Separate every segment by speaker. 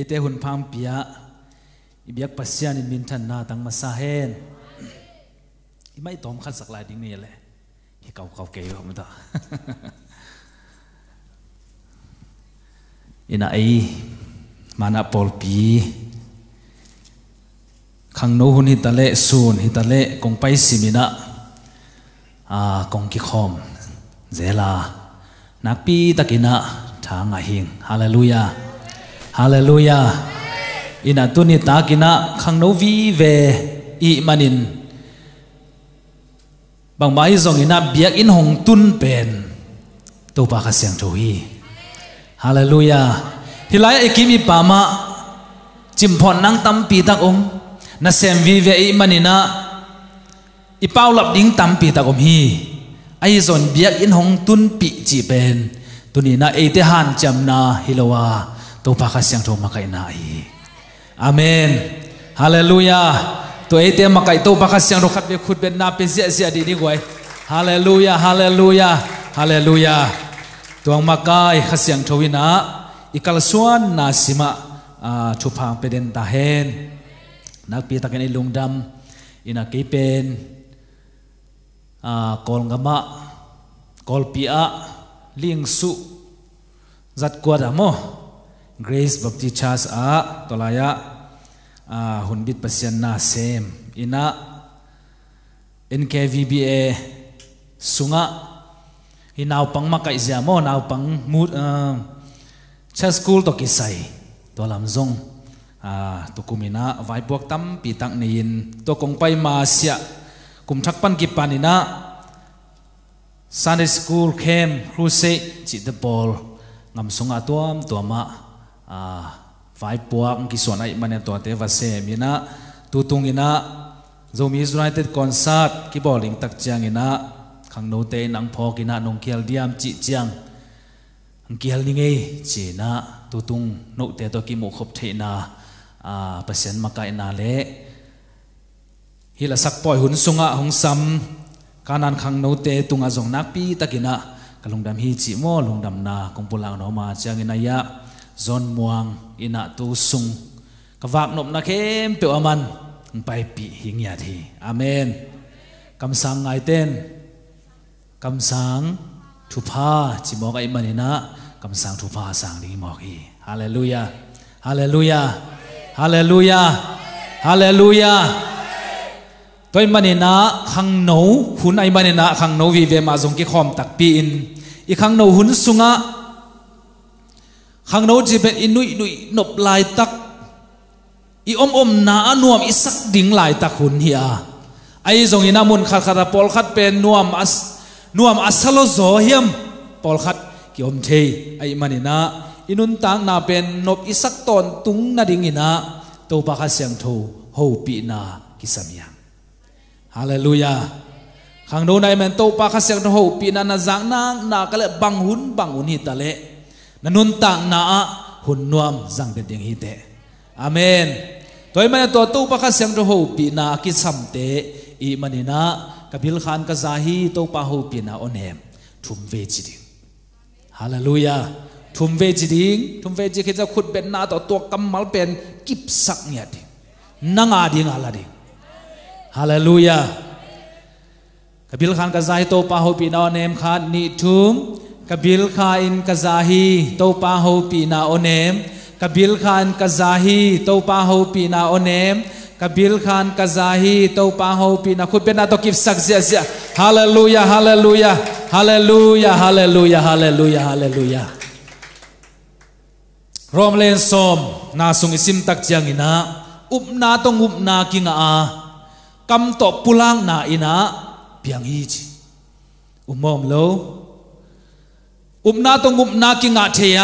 Speaker 1: ete hun pham pia ibyak pasian in min than na tang ma sa hen i mai tom khat sak lai ding ne le hi kau kau ke yo da ina ai mana pol pi khang no hun hi sun hi kong pai simina a kong ki khom zela nakpi takina thang a hing hallelujah ฮาเลลูยาอินาตุนิตากินะขังโนวีเวอีมันินบางไม้ทรงอินาเบียกอินหงตุนเป็นตัวปากเสียงทวีฮาเลลูยาทีไรไอกิมีปามะจิมพอนนังตัมปีตักองนาเซมวีเวอีมันินะอีป้าหลับดิ้งตัมปีตักอมฮีไอ้ส่วนเบียกอินหงตุนปีจีเป็นตุนีนาเอเตหันจำนาฮิลวา to pa kha siang tho makai na hi amen hallelujah to ate makai to pa kha siang ro khat be khut be na pe zia zia di ni goi hallelujah hallelujah hallelujah tuang makai kha siang tho ina ikal suan na sima thu phang pe den ta hen nak pi takin ilung dam ina kipen kol ngama kol pia liang su zat kwa da mo Grace Baptist Church a tolaya a hunbit pasian na sem ina NKVBA sunga hinaw pang makai zamo naw pang mu cha school to kisai to lam zong a to kumina vai buak tam pi tak nein to kong pai ma sia kum thak pan ki panina Sunday school camp crusade chi the ball ngam sunga tuam tuama vai puang ki son ai mane to te va se mina tutung ina zomi united concert ki bowling tak chiang ina khang no te nang pho ki na nong khial diam chi chiang ang khial ni ngei che na tu tung no te to ki mo khop the na a pasien makai na le hi la sak poi hun sunga hong sam kanan khang no te tunga jong nak pi takina kalung dam hi chi mo lung dam na kongpulang no ma chiang ina ya zon muang ina tu sung ka vap nop na khem pe aman pai pi hing ya thi amen kam sang ngai ten kam sang thu pha chi mo kai man ina kam sang thu pha sang ding mo ki hallelujah hallelujah hallelujah hallelujah toy manina khang no hun ai manina khang no vi ve ma zong ki khom tak pi in i khang no hun sunga khang nô ji bet inui nui nộp lại tắc i om om na anuam i sak ding lai tak hun hi a ai zong ina mun khát khat pol khát à, pen nuam as nuam asalo zo hiam pol khát ki om the ai manina inun tang na pen nộp i sắc ton tung na ding ina tàu pa kha siang tho ho pi na ki samia hallelujah khang nô này men tàu pa kha siang tho ho pi na na zang na na kale bang hun bang hun hi ta นนุนตักงนาหุนนวมจังเด็ยังฮิตเตอเมนตัวมันตัวตู้ปะคัเสียงโหปีนาคิดสัมเตอีมันนะกับิลขานกับซาฮีตัวปะโูปีนาอเนมทุ่มเวจิดิงฮาเลลูยาทุ่มเวจิดิงทุ่มเวจิคิดจะขุดเป็นนาตัวตัวกำมัลเป็นกิบสักเนี่ยดินังอาดิงอาลาดิงฮาเลลูยากับิลขานกับซาฮีตัวปะโูปีนาอเนมขานนิทุ่ม kabil kha in kazahi to pa ho pi na onem kabil khan kazahi to pa ho pi na onem kabil khan kazahi to pa ho pi na khut na to kip sak zia zia hallelujah hallelujah hallelujah hallelujah hallelujah hallelujah rom len som na sung isim tak chiang ina up na to up na kinga a kam to pulang na ina piang hi chi umom lo อุปนาตงอุปนาคิงอาเทีย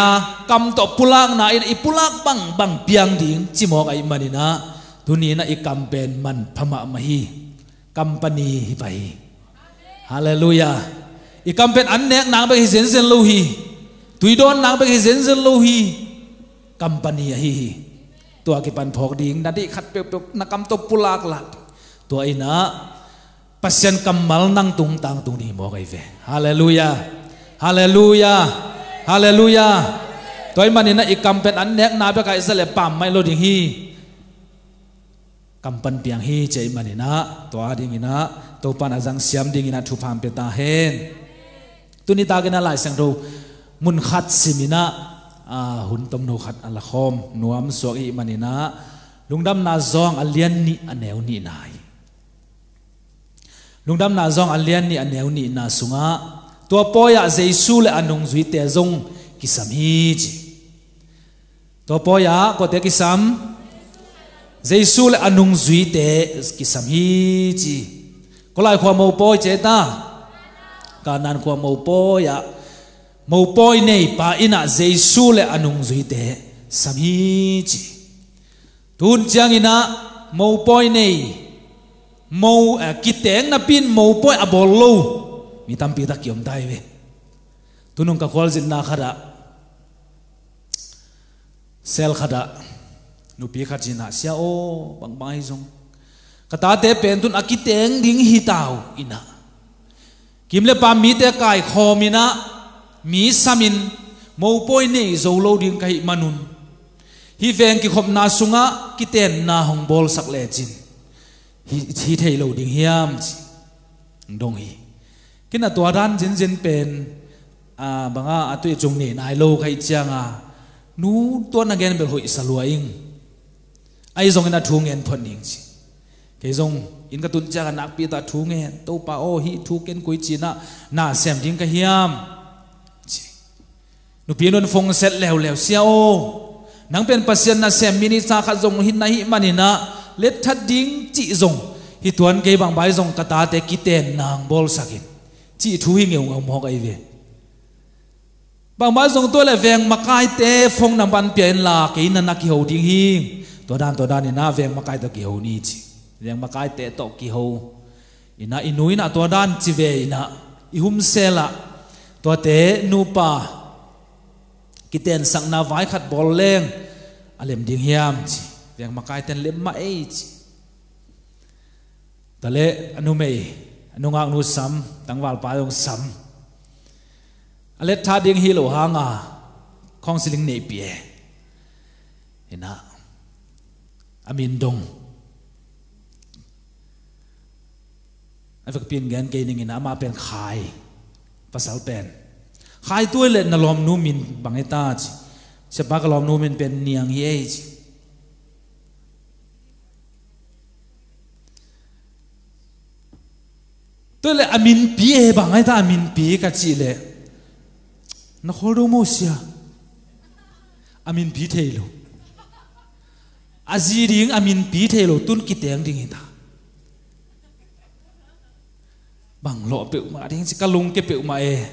Speaker 1: กำตอพุลังนานี่พุลักบังบังเพียงดิ้งจิมอกไอมันนะตุนีนะอีกำเป็นมันพมามหีกำปนีิไปฮาเลลูยาอีกำเป็นอันเนกนางเบกิเซนเซนลูฮีตุยดอนนางเบกิเซนเซนลูฮีกำปนีฮีตัวกิปันพอกดิ้งนาดิขัดเปียปียวนักกำตอพุลังละตัวอีนะพัศยันคำมัลนังตุงตังตุนีมอกไอเวฮาเลลูยาฮาเลลูยา ฮาเลลูยาตัวอมันนี่นะอีกกำเป็นอันแนกนาเะกาอิสรลปั่มไม่ลดอย่างฮีกำปันเปียงฮีใจมันนี่นะตัวดิ่งนะตัวปันอาจังเสียมดิ่งนะทุพามเปตาเฮนตุนิตากันอะไรสังรูมุนขัดสิมินะหุนตมโนขัดอัลคอมนวมสวกอิมันนี่นะลุงดำนาซองอัลเลียนนี่อันแนวนี่นายลุงดำนาซองอัลเลียนนี่อันแนวนี่นาสุงะตัวปอยาเจสูเลอนุงจุยเตจงกิสัมฮีจีตัวปอยาก็เตกิสัมเจสูเลอนุงจุยเตกิสัมฮีจีก็ไล่ความโมปอยเจตาการนันความโมปอยาโมปอยเนยปาอินาเจสูเลอนุงจุยเตสัมฮีจีทุนจังอินาโมปอยเนยโมกิเตงนับปินโมปอยอบอลโล mi tam pi ta kiom dai ve tunung ka khol zin na khara sel khada nupi kha jina sia o bang bang hi ai zong kata te pen tun akiteng ding hi tau ina kim le pa mi te kai khomina mi na, mi samin mo poi nei zo lo ding kai manun hi veng ki khop na sunga kiten na hong bol sak le jin hi thi thei lo ding hiam dong hi กินตัวด้านจินจินเป็นอ่าบางอ่ะตัวจงเนี่ยนายโลกให้เจียงอ่ะนู้ตัวนักเงินเป็นหอยสลัวเองไอ้จงเงินทุ่งเงินพอนิ่งสิเกยจงอินกตุนเจ้ากันนักปีตาทุ่งเงินตัวป้าโอฮีทุ่งเงินกุยจีน่ะน่าเสียมดิ้งกะเฮียมนูเพียงโดนฟงเสร็จแล้วแล้วเสียโอนังเป็นปัสยนาเสียมมินิสาขัดจงหินนาหิมันินะเล็ดทัดดิ้งจีจงฮิตวนเกยบางใบจงกตาเตกิเตนนางบอลสักิน chị chi thu hi ngeu ngom hok ai ve bang ma tôi là le veng makai te phong nằm bàn ban là cái ke na na ki tiếng ding hi to dan to dan na veng makai to ki ho ni chi veng makai te to ki ho ina inui na to dan chỉ về ina i hum là la to te nu pa kiten sang na vai khat bol leng alem à, ding hiam chi veng makai ten lem ma ei chi tale anu à, mei นุ่งังนุสัมตั้งวาลปายองสัมอเลทาดิงฮิโลฮางาของสิลิงเนเปียเห็นนะอามินดงไอ้ฝักเปลี่ยนแกนเกนงินะมาเป็นขายภาษาเป็นขายตัวเล็ดนลอมนูมินบางไอตาจเสบากลอมนูมินเป็นเนียงเยจ tôi là amin pi e bằng ai ta amin pi cả chị lệ nó khó đâu mua xia amin pi thầy lo à gì riêng amin pi thầy lo tuân kí tiếng đi người ta bằng lọ biểu mà đến chỉ cả lung cái biểu mà e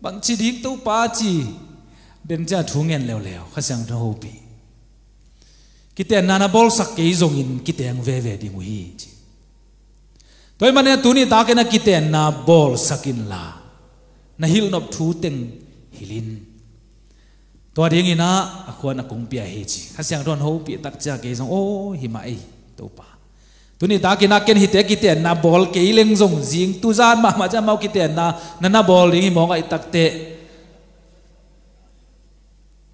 Speaker 1: bằng chỉ riêng tàu pa chi đến giờ thu ngẹn lèo lèo khách sang thâu hô pi kí tiếng nana bol sắc cái zong in kí tiếng về về đi ngủ hi chứ toy mane tuni ta ke na kite na bol sakin la na hil nop thu teng hilin to ding ina akhwa na kung pia he chi kha siang ron ho pi tak cha ke jong o hi ma ei to pa tuni ta ke na ken hite kite na bol ke ileng jong jing tu zan ma ma cha mau kite na na na bol ding mo ngai tak te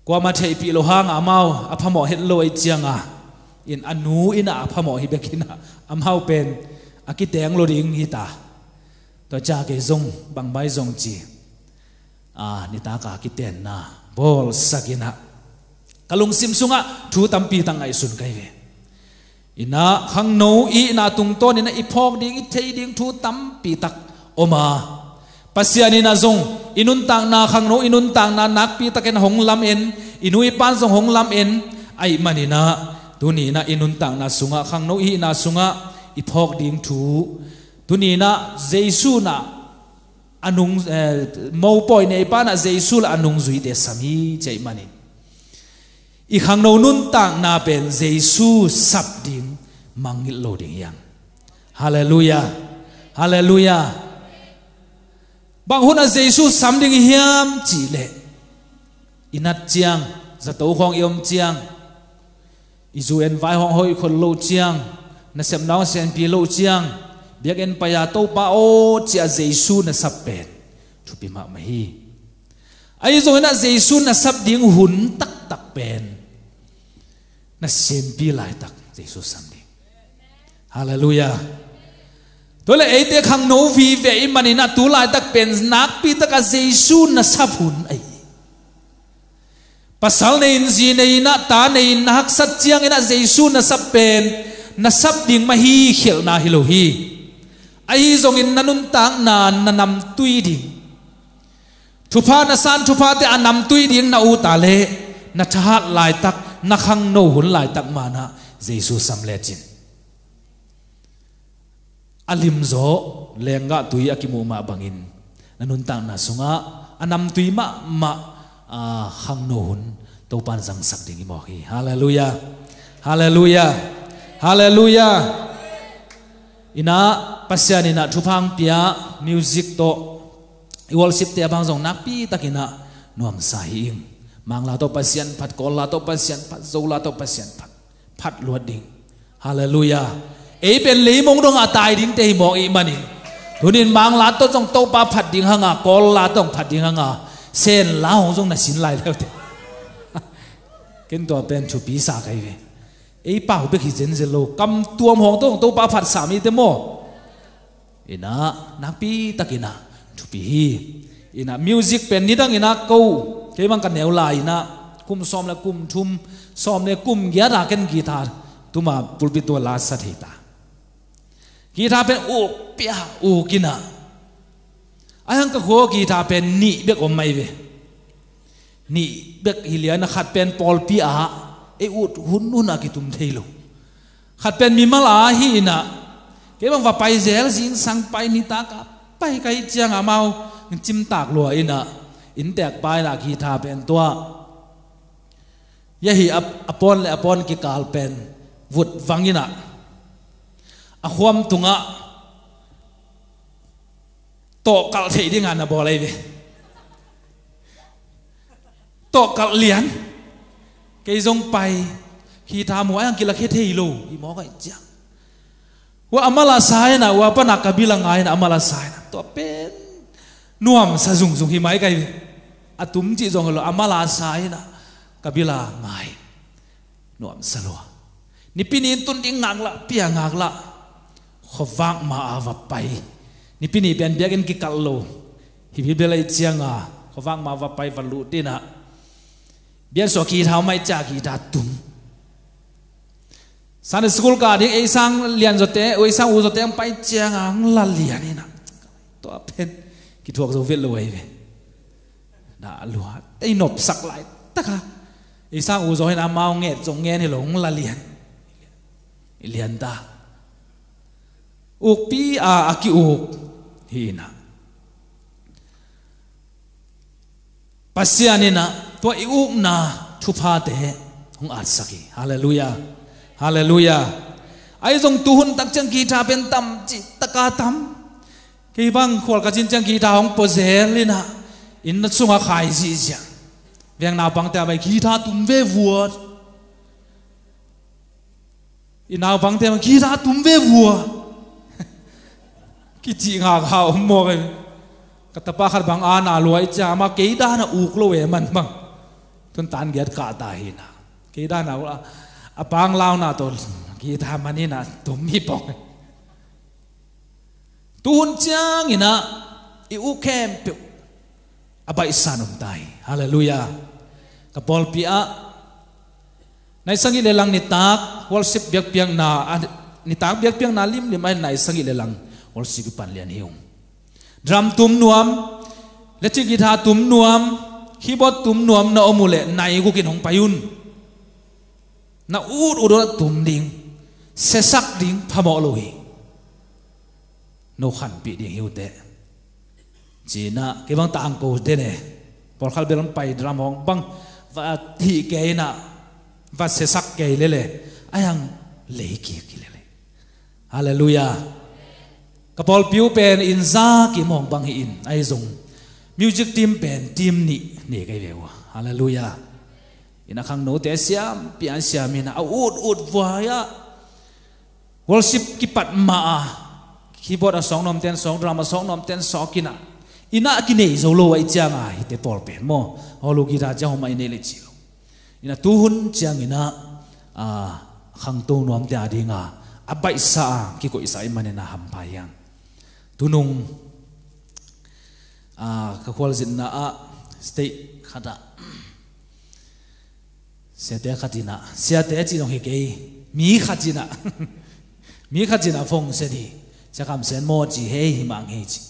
Speaker 1: kwa ma thei pi lo hang amao aphamo à het loi chianga à. in anu à ina aphamo hi bekina amao pen aki teng lo hita hi to cha ke zong bang bai zong chi a ni ta ka ki ten na bol sakina kalung sim sunga thu tampi tangai sun kai ve ina khang no i na tung to ni na iphok ding i thei ding thu tampi tak oma pasiani na zong inun tang na khang no inun tang na nak pi taken hong lam en inui pan zong hong lam en ai manina tuni na inun tang na sunga khang no i na sunga i thok ding thu tunina jesu na anung eh, mo poi nei pa na jesu la anung zui de sami chei mani i khang no nun tang na pen jesu sap ding mangil lo ding yang hallelujah hallelujah bang huna jesu sam ding hiam chi le inat chiang za to khong yom chiang i en vai hong hoi khon lo chiang na sem nong sen pi lo chiang biak en pa ya to pa o chi a jesu na sap pen thu pi ma ma hi ai zo na jesu na sap ding hun tak tak pen na sem pi lai tak jesu sam ding hallelujah tôi lại ấy tiếc hàng nấu vì vậy mà na tu lại tắc pen nát pi tắc a Giêsu na sắp hun ấy pasal này gì này na ta này na hắc sát chiang na Giêsu na sắp pen na sap ding ma hi khel na hilohi, lo hi ai zong in nanun tang na na nam tui ding thupa na san thupa te anam tui ding na u ta le na thahat lai tak na khang no hun lai tak mana. na jesu sam le chin alim zo lenga tui akimu ma bangin nanun tang na sunga anam tui ma ma khang no hun taupan zang sak ding mo hi hallelujah hallelujah Hallelujah ina pasian ina thupang pia music to worship te bang zong napi takina nuam sahing mang la to pasian phat kol la to pasian phat zo la to pasian phat phat luat ding hallelujah ei pen lei mong dong atai ding te mo i mani thunin mang la to zong to pa phat ding hanga kol la pat phat ding hanga sen la hong zong na sin lai le te ken to pen chu pi sa kai ve ไอ้ป่าวเบกิเจนเจโลกำตัวมองต้องตัวป้าผัดสามีเต็มโมเอ็นะนักพีตะกินะทุพีเอ็นะมิวสิกเป็นนิดังเอ็นะกูเคยมังกันแนวลายนะคุมซ้อมและคุมทุมซ้อมเนี่ยคุมเาดรากันกีตาร์ตุมาปุลปิตัวลาสัตถิตากีตาร์เป็นโอเปียโอกินะไอ้หังก็โวกีตาร์เป็นนี่เบกอมไม่เวนี่เบกฮิเลียนะขัดเป็นปอลปีอาเออุดหุนนุนอากิตุมเทโลขัดเป็นมีมาลาฮีนะเก็บังว่าไปเซลสินสังไปนิตากะไปไกลจีงอาเมาจิมตากลัวอินะอินแตกไปลากีทาเป็นตัวยัะฮีอปอนและอปอนกิกาลเป็นวุดฟังยินะอะความตุงะโตกัลเทดิงานนะบอกลยไรเวโตกัลเลียนกยงไปขีทามวยังกิละเคเทโลยมอกจังว่าอมาลาไซนะ ว่าปนักบิลังไงนะอมาลาไซนะตัวเป็นนวมซะจุงจุงหิไมกันอะตุมจีจงกันเลยอมาลาไซนะกบิลังไงนวมสะลัวนี่พินิตุนดิ้งงังละพี่งังละขวางมาอาวไป นี่พินิ้เป็นเบียกันกิคัลโลหิบิเบลัยจียงอ่ะขวางมาอาบไปวันลุตินะ bian so ki thau mai cha ki da tum san school cả đi, ei sang liền lian zote oi sang u zote am pai cha ngang la lian ni na to a phen ki thuộc zo vel loi ve na lua ei nop sak lai ta ka ei sang u zo hen am mau nge zong nge ni long la lian lian ta, uk pi a aki uk hina pasianina ตัวอีอุมนาทุพาเตหงอัดสักีฮาเลลูยาฮาเลลูยาไอ้ทรงตุหุนตักจังกีตาเป็นตัมจิตะกาตัมกีบังขวลกจินจังกีตาหงโปเซลินะอินนัสุงอาขายจีจังเวียงนาบังแต่ไปกีตาตุนเววัวอินนาบังแต่ไปกีตาตุนเววัวกิจิงาขาวมองกันกตะปาขัดบังอานาลวยจามาเกดานะอุกโลเวมันบัง tun tan giat ka ta hi na ki da na wa apang lao na to ki ta mani na tum mi pong tuhun chang ina i u kem pe abai sanum tai haleluya kapol pia nai sangi lelang ni tak worship biak piang na ni tak biak piang na lim limai nai sangi lelang wal pan lian hiung dram tum nuam leti githa tum nuam khi bót túm nuông nó mù lệ này gu kinh hong payun na út út đó túm ding sẽ sắc ding pha mọ lùi nó khăn bị ding hiu tệ chỉ na cái băng tạng cầu thế này bỏ khal belang pay dram hong băng và thị cái na và sẽ sắc cái lệ lệ ai hằng lệ kia kia lệ Hallelujah kapol piu pen in za ki mong bang hi in ai dùng music team pen team ni ni kai ve wa hallelujah ina khang no te siam pian siam ina a ut ut wa ya worship kipat pat ma keyboard a song nom ten song drama song nom ten song kina ina kine zo lo wai chang a hite tol pen mo holu ki ra cha homa ine le chi ina tu hun chang ina a khang to nom te a abai sa ki ko isai manena hampayang tunung a kakwal zin na a state khata sẽ té khatina sẽ té chỉ đồng hi cái mi na, mi na phong sẽ đi sẽ làm sen mo chỉ hay hi mang hay chỉ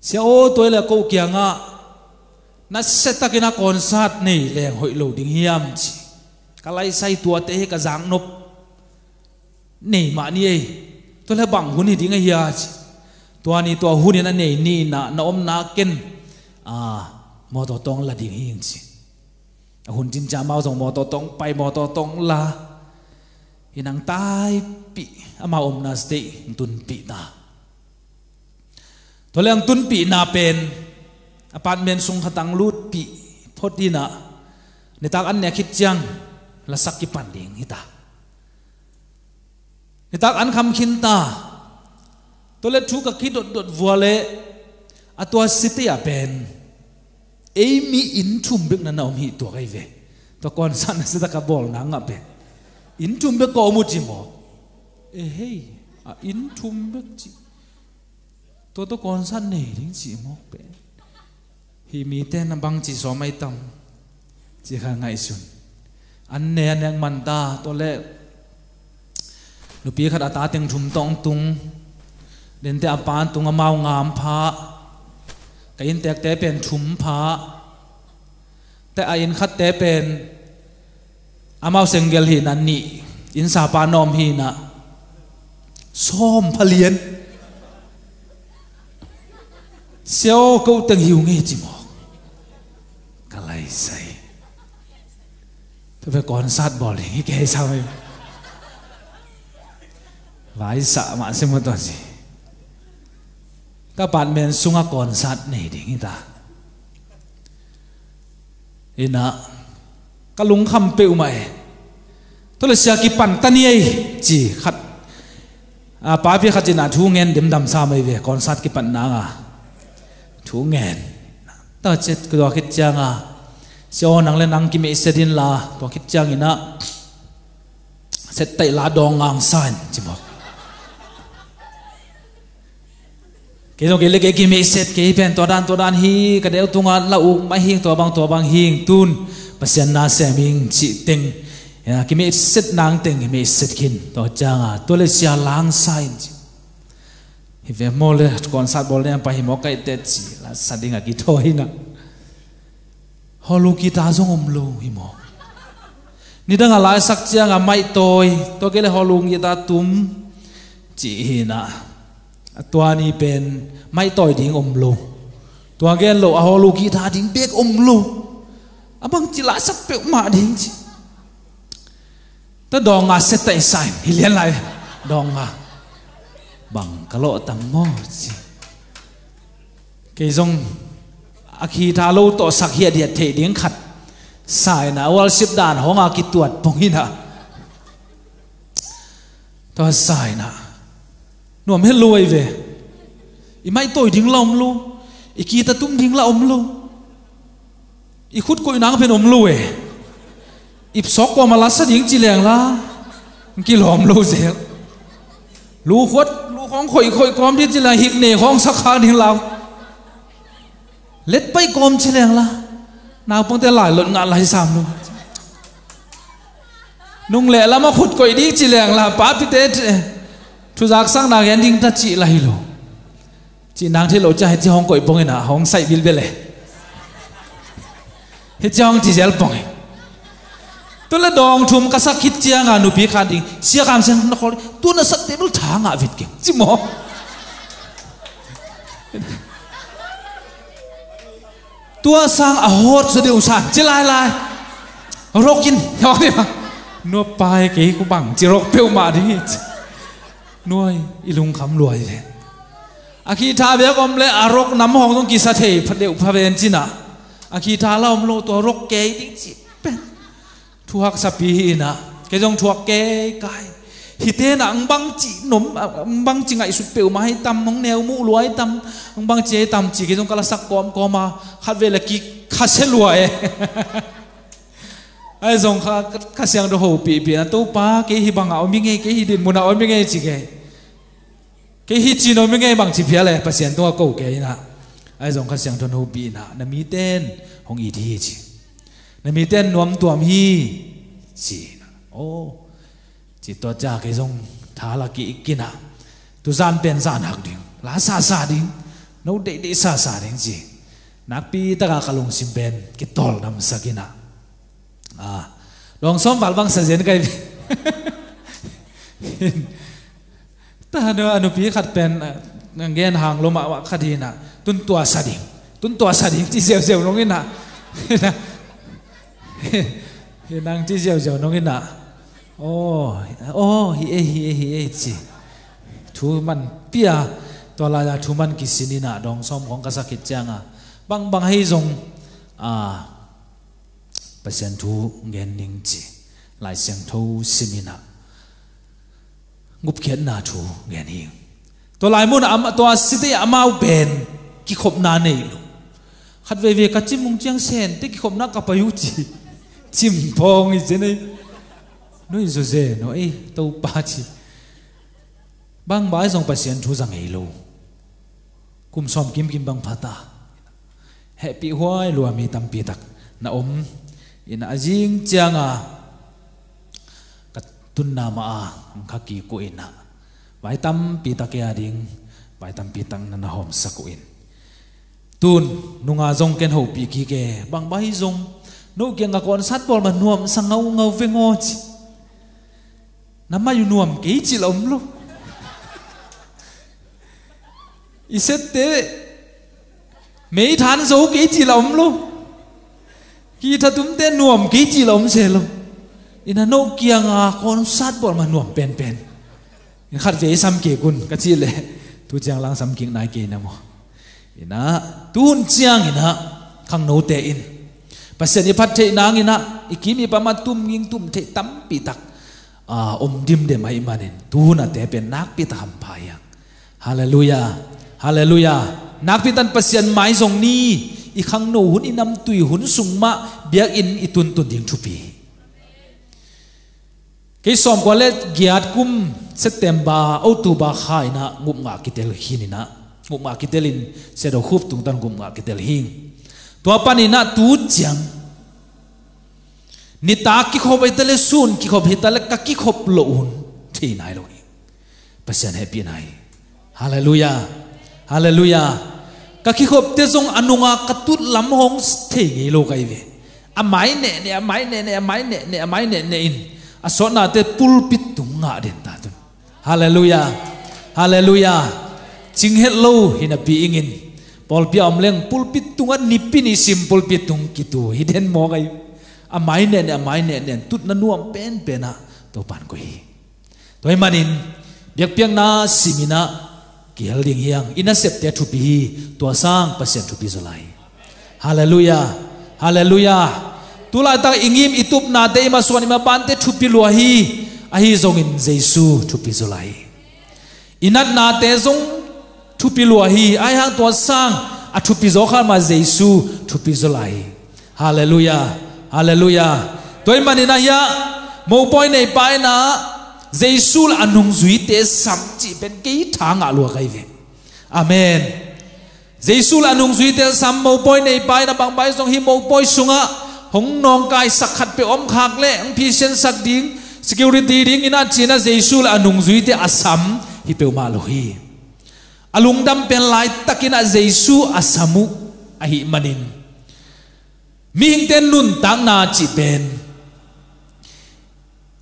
Speaker 1: sẽ ô tôi là câu kia ngã na sẽ ta cái na concert này là hội lầu đình hiam chỉ cái lai say tua té cái giang nộp này mà ni ấy tôi là bằng hôn hi đình hiya chỉ tua ni tua hôn na này ni na na om na ken à ah, มอตตองละดิ่งหินสิหุ่นจินจามาส่งมอตตองไปมอตตองละยินังตายปีอามาอมนาสติตุนปีนาตัวเลื่องตุนปีนาเป็นอพาร์ตเมนต์สุงขตังลูดปีพอดีนะในตาอันเนี่ยคิดจังละสักกี่ปันเดียงหิตาในตาอันคำคินตาตัวเล็กชูกคิดดดดวัวเละอตัวสิทธิยาเป็น mi in chum bik na na hi to gai ve to kon san se da ka bol na nga be in chum bik ko mu chi mo e hey a in chum bik chi to to kon san ne ring chi mo be hi mi te na bang chi so mai tam chi kha ngai sun an ne an yang man da to le lu pi kha da ta teng chum tong tung den te apan tung amao ngam pha กอินแตกเตเป็นชุมพาแต่อินคัดเตเป็นอามาเซงเกลฮินันนี่ อินสาปานอมฮีนะส้มพเลียน เซียวกูตึงหิวงี้จิมอกกะไลใส่ ถ้าไปก่อนซาดบอลอย่างนี้แกจะทำไหมไว้สะมาเสมอตอนสิ các bạn men sunga còn sát này đi người ta ina các lúng khăm bêu mày tôi là xe kí pan tan ấy chỉ khát à bà biết khát chỉ là thu nghen đếm đầm sao mày về còn sát kịp pan nang à thu nghen ta chết cái đó khét chăng à cho nàng lên nàng kim ấy sẽ điên là đó cái chàng ina sẽ tay lá đong ngang sai, chỉ một cái dòng cái lấy cái cái mấy set cái bên tòa đan tòa đan hi cái đeo tung ăn lau mai hiền tòa băng tòa băng hiền tun bác sĩ na xem mình chỉ tình cái mấy set nang tình cái mấy set kinh tòa trang à tôi lấy xia lang sai hi về mò lên còn sát bò lên phải mò cái tết gì là sát đi ngay cái thôi nè holu kita zong om lu hi mò ni đang là sắc chia ngà mai tôi tôi cái là holu kita tum chỉ hi na ตัวนี้เป็นไม่ต่อยิึงอมลูตัวแกนโลอาลูกีทาิึงเบกอมลูอะบังจิลาสักเปกมาิึงจิต่ดองอาเซตไอายฮิเลียนไลดองอาบังกะโลตัมโมจิ เกยจงอาคีทาโลตอสักเฮียเดียเทดิยงขัด สายนะวัลสิบด่านหองอากิตรวจปงหินะตัวสายนะนูมให้รวยเวอีไม่ตัวดิ้งลอมลู อีกีตาตุ้มดิ้งละอมลู อีขุดกุยนางเป็นอมลูเออีสอกกว่ามาลัสดิ้งจีแรงละกี่หลอมลูเสลูขดลูของข่อยข่อยกอมที่จีแรงหิกเน่ของสักคาดิ้งเราเล็ดไปกอมจีแรงละนาวพงแต่หลายหล่นงานหลายสามลูนุ่งแหล่ละมาขุดกุยดิ้งจีแรงละป้าพี่เต้ chú giác sang nàng yên ding ta chị lại lo chị nàng thế lộ cha hết hong coi bong na hong sai bil bele hết hong chị zel bong tôi là dong thum ka sak hit chia nga nu pi khan ding sia kam sen nó khol tu na sak tebul tha nga vit ke chi mo tua sang a hot se deu san chi lai lai rokin hong ni ma no pai ke ku bang chi rok peu ma ding nuôi ilung khám luai thế à khi tha bé con lẽ à rok nắm trong tung sát thế phát đều phá bên chi na à khi tha lao lo tua rok kê đi chỉ bên thu hắc sắp bi na cái dòng thu hắc kê cái Hi thế là ông băng chỉ nấm à, ông băng chỉ ngại sụp biểu mai hay tâm ông neo mũ lúa tâm ông băng chỉ tâm chỉ cái dòng cái sắc com com mà khát về là kí khát sẽ lúa ấy ai dòng khát khát sang đồ hậu bị bị anh tu cái hi băng áo mi nghe cái hi điện muốn áo mi nghe chỉ cái กิจินอไม่เงยบางสิเพียเลยภาษาตัวกูแก่นะไอ้สงข้าเสียงทนหูบีนะน่มีเต้นของอีทีจีน่มีเต้นนวมตัวมีจีนโอ้จิตตัวจ้าไอ้งท้าละกีกินะตุสานเป็นสานหักดิ่งลาซาซาดิ่งนู้ดเด็ดซาซาดิ่งจีนักปีตะกาขลุงสิเป็นกิตอลนำสักินะอ่าลองส้อมฟังบางเสียนกัน ta hanu anu pi khat pen ngen hang loma wa khadina tun tua sadi tun tua sadi ti zeu zeu nongina hi nang ti zeu zeu nongina oh oh hi e hi e hi e chi thu man pia to la ya thu man ki sinina dong som khong ka sakit changa bang bang hei zong à pasien thu ngen ning chi lai siang thu sinina ngup khian na chu ngen hi to lai mun am to asite amau ben ki khop na nei lu khat ve ve ka chim mung chiang sen te ki khop na ka payu chi chim phong i chen nei noi zo ze no e to pa chi bang bai zong pasien thu zang ei lu kum som kim kim bang phata happy huai lu ami tam pi tak na om in azing chianga à, tun nama a khaki ku ina vai tam pi ta ke ading vai tam pi tang na hom sa ku in tun a zong ken ho pi ki ke bang bai zong no kia nga kon sat bol ma nuam sang ngau ngau ve ngo chi nama yu nuam ke chi lom lu isette mấy tháng dấu cái gì lắm luôn khi thật đúng tên nuồm cái gì lắm xe luôn in ano kia nga kon sát bỏ mà nuông pen pen in khát về sam kê kun cái chi le tu chiang lang sam kinh nai kê nam mo ina tuôn chiang ina khang no te in pasien ni phát thế nang ina ikimi pa mat tum nging tum thế tam pi tak à om dim de mai manen tu na te pen nak pi tam pa yang hallelujah hallelujah nak pi tan pasien mai zong ni ikhang no hun inam tui hun sung ma biak in itun tun ding pi cái som qua lệ giat kum September October khai na ngum ngạ kitel hin na ngum ngạ kitelin sẽ đầu khúc tung tan ngum ngạ kitel hin tua pani na tu chiang ni ta ki khop itale sun ki khop hitale ka ki khop lo un thi nai lo ni pasian happy nai hallelujah hallelujah ka ki khop te zong anunga à katut lam hong the ngi lo kai ve amai à ne ne amai à ne ne amai ne ne amai ne ne in asona te pulpit tunga den ta tu hallelujah hallelujah chinghet lo hina pi ingin polpia omleng pulpit tunga nipini sim pulpit tung kitu hiden mo kai amai ah, ne ne amai ah, ne ne tut na nuam pen pena ah. to pan ko hi toy manin biak piang na simina ki ding hiang ina sep te thupi to sang pasien thupi zolai hallelujah hallelujah tula ta ingim itup na de ma suan ma pan te thupi lo hi a hi zong in jesu thupi zulai inat na te zong thupi lo hi ai hang to sang a thupi zo kha ma jesu thupi zulai hallelujah hallelujah toy manina ya mo poi nei pai na jesu la anung zui te sam chi ben ke thang a lo kai ve amen jesu la anung zui te sam mo poi nei pai na bang bai zong hi mo poi sunga hong nong kai sakhat pe om khak le ang pi sen sak ding security ding ina china jesu la anung zui te asam hi pe ma lo hi alung dam pen lai takina jesu asamu ahi manin mi hing ten nun tang na chi pen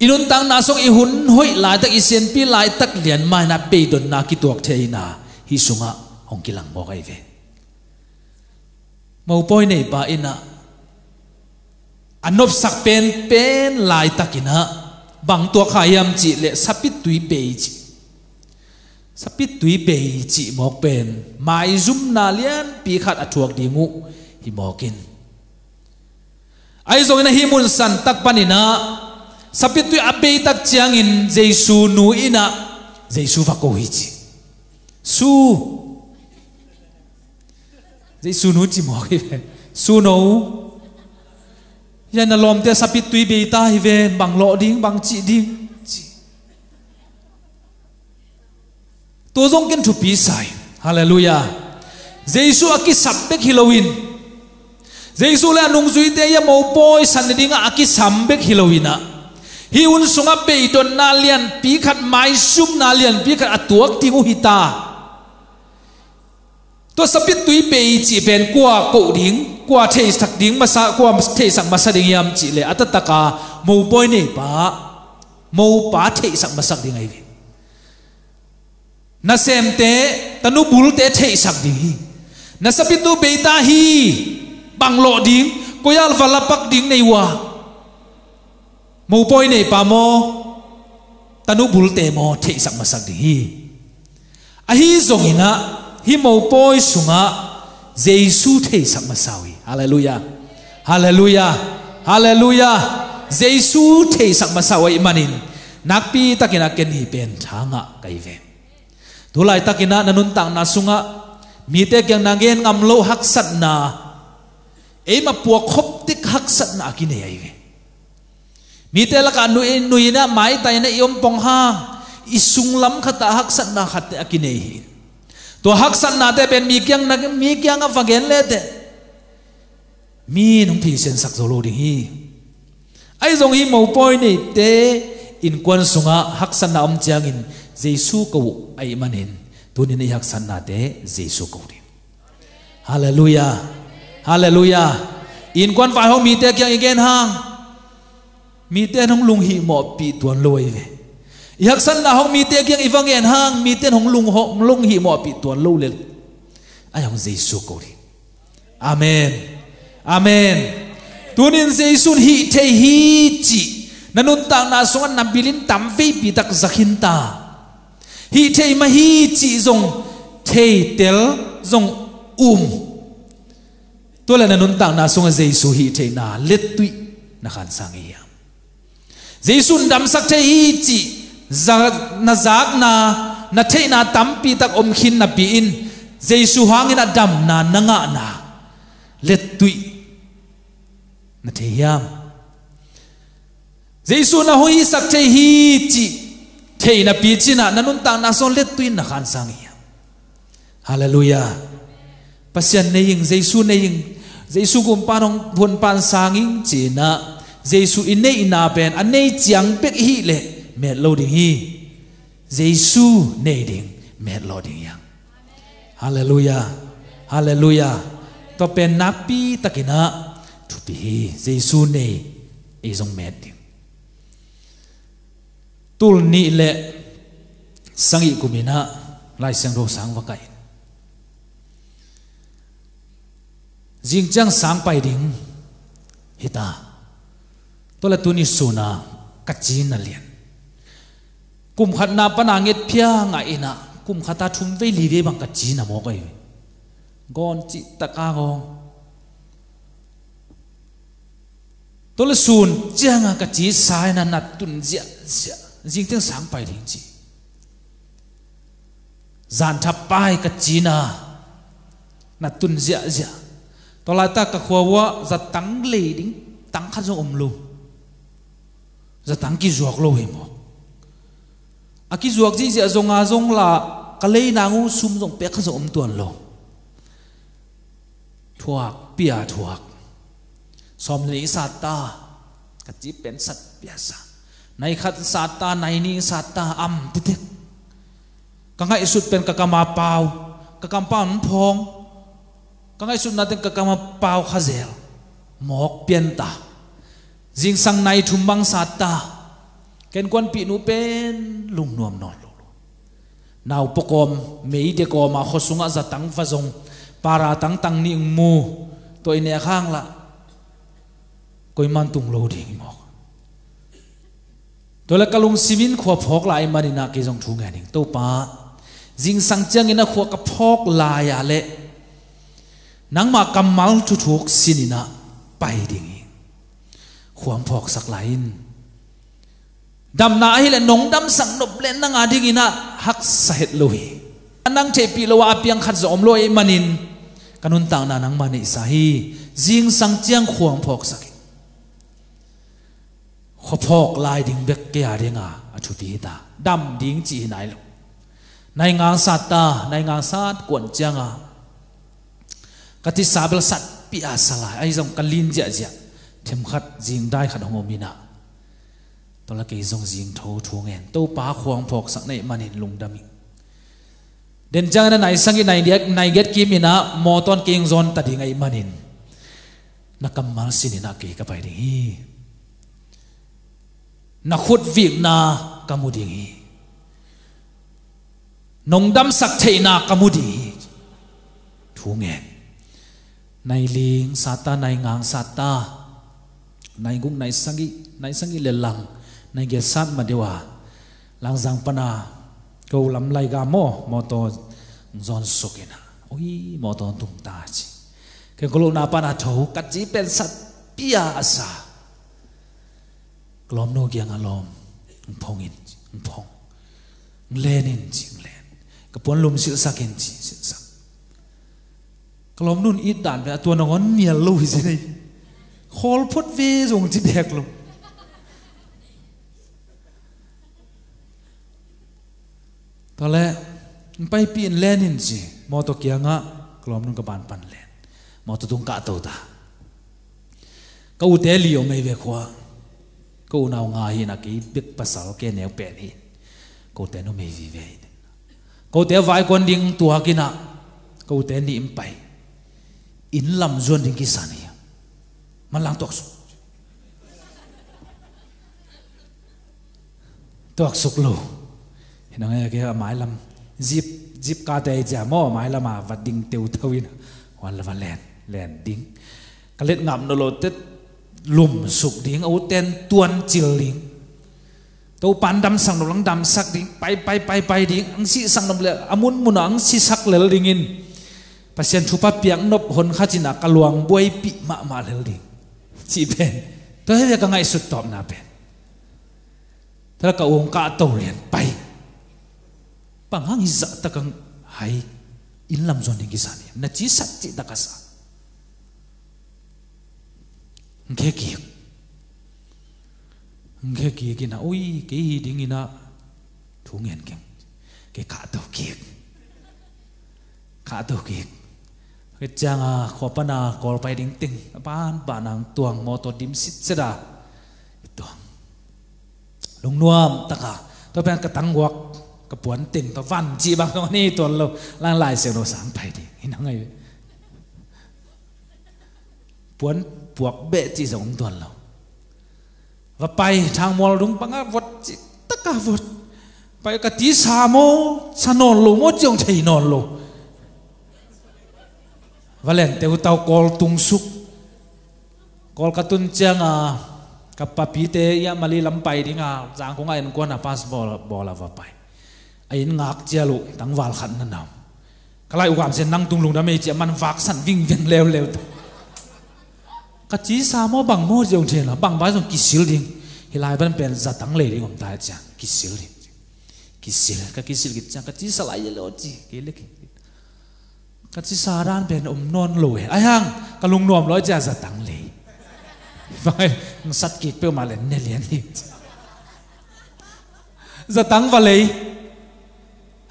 Speaker 1: inun tang na song i hun hoi lai tak i sen pi lai tak lian mai na pe don na ki tuak the ina hi sunga hong kilang mo kai ve mau poi nei pa ina anh nộp sắc pen pen lại ta kinh ha bằng tua khai em chị lệ sắp biết tùy bề chị sắp biết tùy mọc pen mai zoom na liên bị khát ở thuộc đi ngụ hi mọc kinh ai rồi na hi mun san tak panina sắp biết tùy abe tak chiang in Giêsu nu ina Giêsu và cô hi chị su Giêsu nu chị mọc hi su nấu ยันลมเตะสับิตุยเบตาฮิเวนบังโลดิ้งบังจีดิ้งตัวจงกันถูกปีใส่ฮาเลลูยาเยซูอากิสับเบกฮิโลวินเยซูและนุงซุยเตยมอปอยสันดิ้งอากิสัมเบกฮิโลวินะฮิอุนสงเปยตนนาเลียนปีขัดไม้ซุมนาเลียนปีขัดอตัวกติงุหิตาตัวสับิตุยเบจีเป็นกัวกูดิ้ง qua thế sắc tiếng mà sa qua thế sắc mà sa đình yam chỉ lệ ắt tất cả mâu bôi này ba mâu ba thế sắc mà sắc đình ấy na xem tế tanu bul tế thế sắc đình hi na sapitu beta hi bang lo ding koyal valapak ding nei wa mâu bôi này ba mo tanu bul tế mo thế sắc mà sắc đình hi ahi zongina hi mâu bôi sunga Jesus thế sắc mà sao Hallelujah Hallelujah Hallelujah Jesus thầy sắp mà sao manin ta kina ken hi pen thanga kai ve tulai takina nanun tang na sunga mi te kyang nangen ngam lo hak sat na e ma pu khop tik hak sat na ki ne ai ve mi te la kan nu nu mai ta na yom pong ha isung lam khata hak sat na khat akine hi ตัวฮักสันนาเตเป็นมีเกียงนักมีเกียงกับฟังเกนเลเตมีน้องพี่เซนสักโซโลดิ่งฮีไอ้ทรงฮีมาวปอยนี่เตอินควนสุงะฮักสันนาอมเจียงอินเจสูกูไอ้มันเห็นตัวนี้นี่ฮักสันนาเตเจสูกูดิ่งฮาเลลูยาฮาเลลูยาอินควนฝ่ายห้องมีเตเกียงอีกเกนห้างมีเตน้องลุงฮีหมอบปีตัวนลอยเว yak san na hong mi te kyang ivangen hang mi ten hong lung ho lung hi mo pi tuan lo le ai hong jesu ko ri amen amen tunin Jesus hi te hi chi nanun ta na songan nam bilin tam ve pi tak zakhin ta hi te ma hi chi zong te tel zong um tôi là nanun ta na songan Jesus hi te na let tui na khan sang iya Jesus dam sak te hi chi na zak na na thei na tampi tak om khin na pi in jesu hangin adam na nanga na let tui na thei yam jesu na hoi sak thei hi chi thei na pi chi na nanun tang na son let tui na khan sang hi hallelujah pasian ne ying jesu ne ying jesu gum panong bun pan sanging chi na jesu in nei na pen anei chiang pek hi le mẹ lo đình hi Giêsu nề đình mẹ lo đình yang Hallelujah Hallelujah to pen napi takina thu pi hi Giêsu nề e dòng mẹ đình tul ni lệ sang ý của mình lại sang đồ sáng và cậy riêng chăng sáng bay đình hita tôi là tu ni suna cắt chi na liền kum khat na pananget phia nga ina kum khata thum ve li ve bang ka chi na mo kai gon chi ta ka go to le sun chia nga ka chi sai na na tun zia zia jing teng sang pai ding chi zan tha pai ka chi na na tun zia zia to la ta ka khwa wa za tang le ding tang kha zo om lu za tang ki zuak lo he mo อากิจวกจีเะียจงอาจงละกะเลยนางูซุมจงเปียกจงอมตัวลงถวกเปียถวกสมนิสัตตากะจีเป็นสัตเปียสาในขัดสัตตาในนี้สัตตาอัมติเด็กกังไงสุดเป็นกะกามาเป่ากะกามปานั้นพองกังไงสุดนั่นเป็นกะกามาเป่าขเจลหมอกเปียนตาจิงสังในทุมบังสัตตาเกนกวนปีนูเป็นลุงนวมนอนลูนาวปกอมเมีเดกอมาขสุงอาจตั้งฟะจงปาราตั้งตังนิ่งมูตัวเนียข้างละกอยมันตุงโลดิงมอกตัวละกลุงสิมินขวบพอกลายมานินากิจงทุงแงนิงตัวป้าจิงสังเจงินะขวบกับพอกลายอะเละนังมากำมัลทุทุกสินินะ ไปดิ่งความพอกสักลายน์ดัมนาฮิเลนงดัมสังนบเลนนังอดีกินะฮักสาเหตุลุยนังเจปีลวาพียงขัดจอมลอยมันินกันุนต่างนานังมันิสาฮีจิงสังเจียงขวงพอกสักิขพอกลายดิงเบกเกียเรงาอชุติิตาดัมดิงจีไนลุในงานสัตตาในงานสัตกวนเจียงากติสาเบลสัตปิอาสลายไอ้จงกลินเจียเจียเทมขัดจิงได้ขัดหงมินา tôi là cái dòng riêng thâu thu nghe tôi ba khoang phok sắc này mà nên lùng đam đến chăng này sang cái này điếc này ghét kim ina mò ton kinh zon ta đi ngay mà nên nó cầm mang xin ina kì cái bài đi nó khốt việc na kamu đi nông đam sắc thế na kamu đi thu nghe này liêng sát ta này ngang sát ta này cũng này sang cái này sang cái lề lằng nên cái sát mà điều à lang giang pana câu lắm lại ga mò mò to giòn sục na ui, mò to tung ta chi cái câu na pana thấu cắt chỉ bên sát pia asa lom no giang alom phong in phong lên in chi lên cái bốn lùm siêu sắc in chi siêu sắc cái nun ít đàn về tuần nó ngon nhiều lâu gì này khol phốt về dùng chỉ đẹp luôn ก็เลยไปปีนเล่นนินจีมอตกี้งะกลอมนุ่งกบานปันเล่นมอตตุงกะตัวตาก็อุเตลิโอไม่เวขวาก็อุนาวงาหินักอีปิกภาษาโอเคแนวเป็นหินก็อุเตนุไม่วิเวหินก็อุเตไว้คนดิ่งตัวกินะก็อุเตนิมไปอินลำจวนดิ่งกิสานีมันลังตกสุตกสุกลูเห็นไงแกหมายลำจิบจิบกาเตจะมอหมายละมาวัดดิ้งเตียวเทวินวันละวันแลนแลนดิ้งกะเล็ดงับนโลเตลุ่มสุกดิ้งเอาเต้นตวนจิลดิ้งตัวปันดำสังนลังดำสักดิ้งไปไปไปไปดิ้งอังสิสังนเลอมุนมุนังสิสักเลดิ้งินปัสยันชุปะเปียงนบหนขัจินักกลวงบวยปิมามาเลดิ้งจีเป็นตัวเฮียกังไงสุดตอบนาเป็นถ้าเรากะองกะโตเรียนไป pangang hi za takang hai in lam zon ding sa ni na chi sat chi takasa nghe ki nghe ki ki na oi ke hi ding ina thu ngen kem ke ka to ki ka to ki cái chàng à khó pan na, có phải đỉnh tinh ban bạn hàng tuồng mò tổ dim xít xí ra tuồng lùng nuông tất cả tôi bên cái tăng hoặc ก็ปวนติ่งตัวฟันจีบังตัวนี้ตัวเราล่างลายเสียงเราสามไปดิเห็นไงปวนปวกเบะจีสองตัวเราว่าไปทางมอลรุงปังวัดจิตะกาวัดไปกะตีสามโมสนอนลูโมจงชัยนอนลูว่าเล่นเตวเตากอลตุงสุกกอลกระตุนเจียงอ่ะกับปะปีเตยามาลีลำไปดิงาจางของไอ้นกวนอ่ะพาสบอลบอลละว่าไป in ngak chia lu tang wal khan na nam kalai ugam sen nang tung lung da me chia man vak san ving veng leo, lew ka chi sa mo bang mo jong chen la bang ba jong ki sil ding hilai ban pen za tang le ringom ta cha ki sil ding ki sil ka ki sil git cha ka chi sa lai lo chi ke le ki ka chi sa ran pen om non lo he ai hang ka lung nom lo cha za tang le vai vâng, sat ki pe ma le ne le ni za tang va le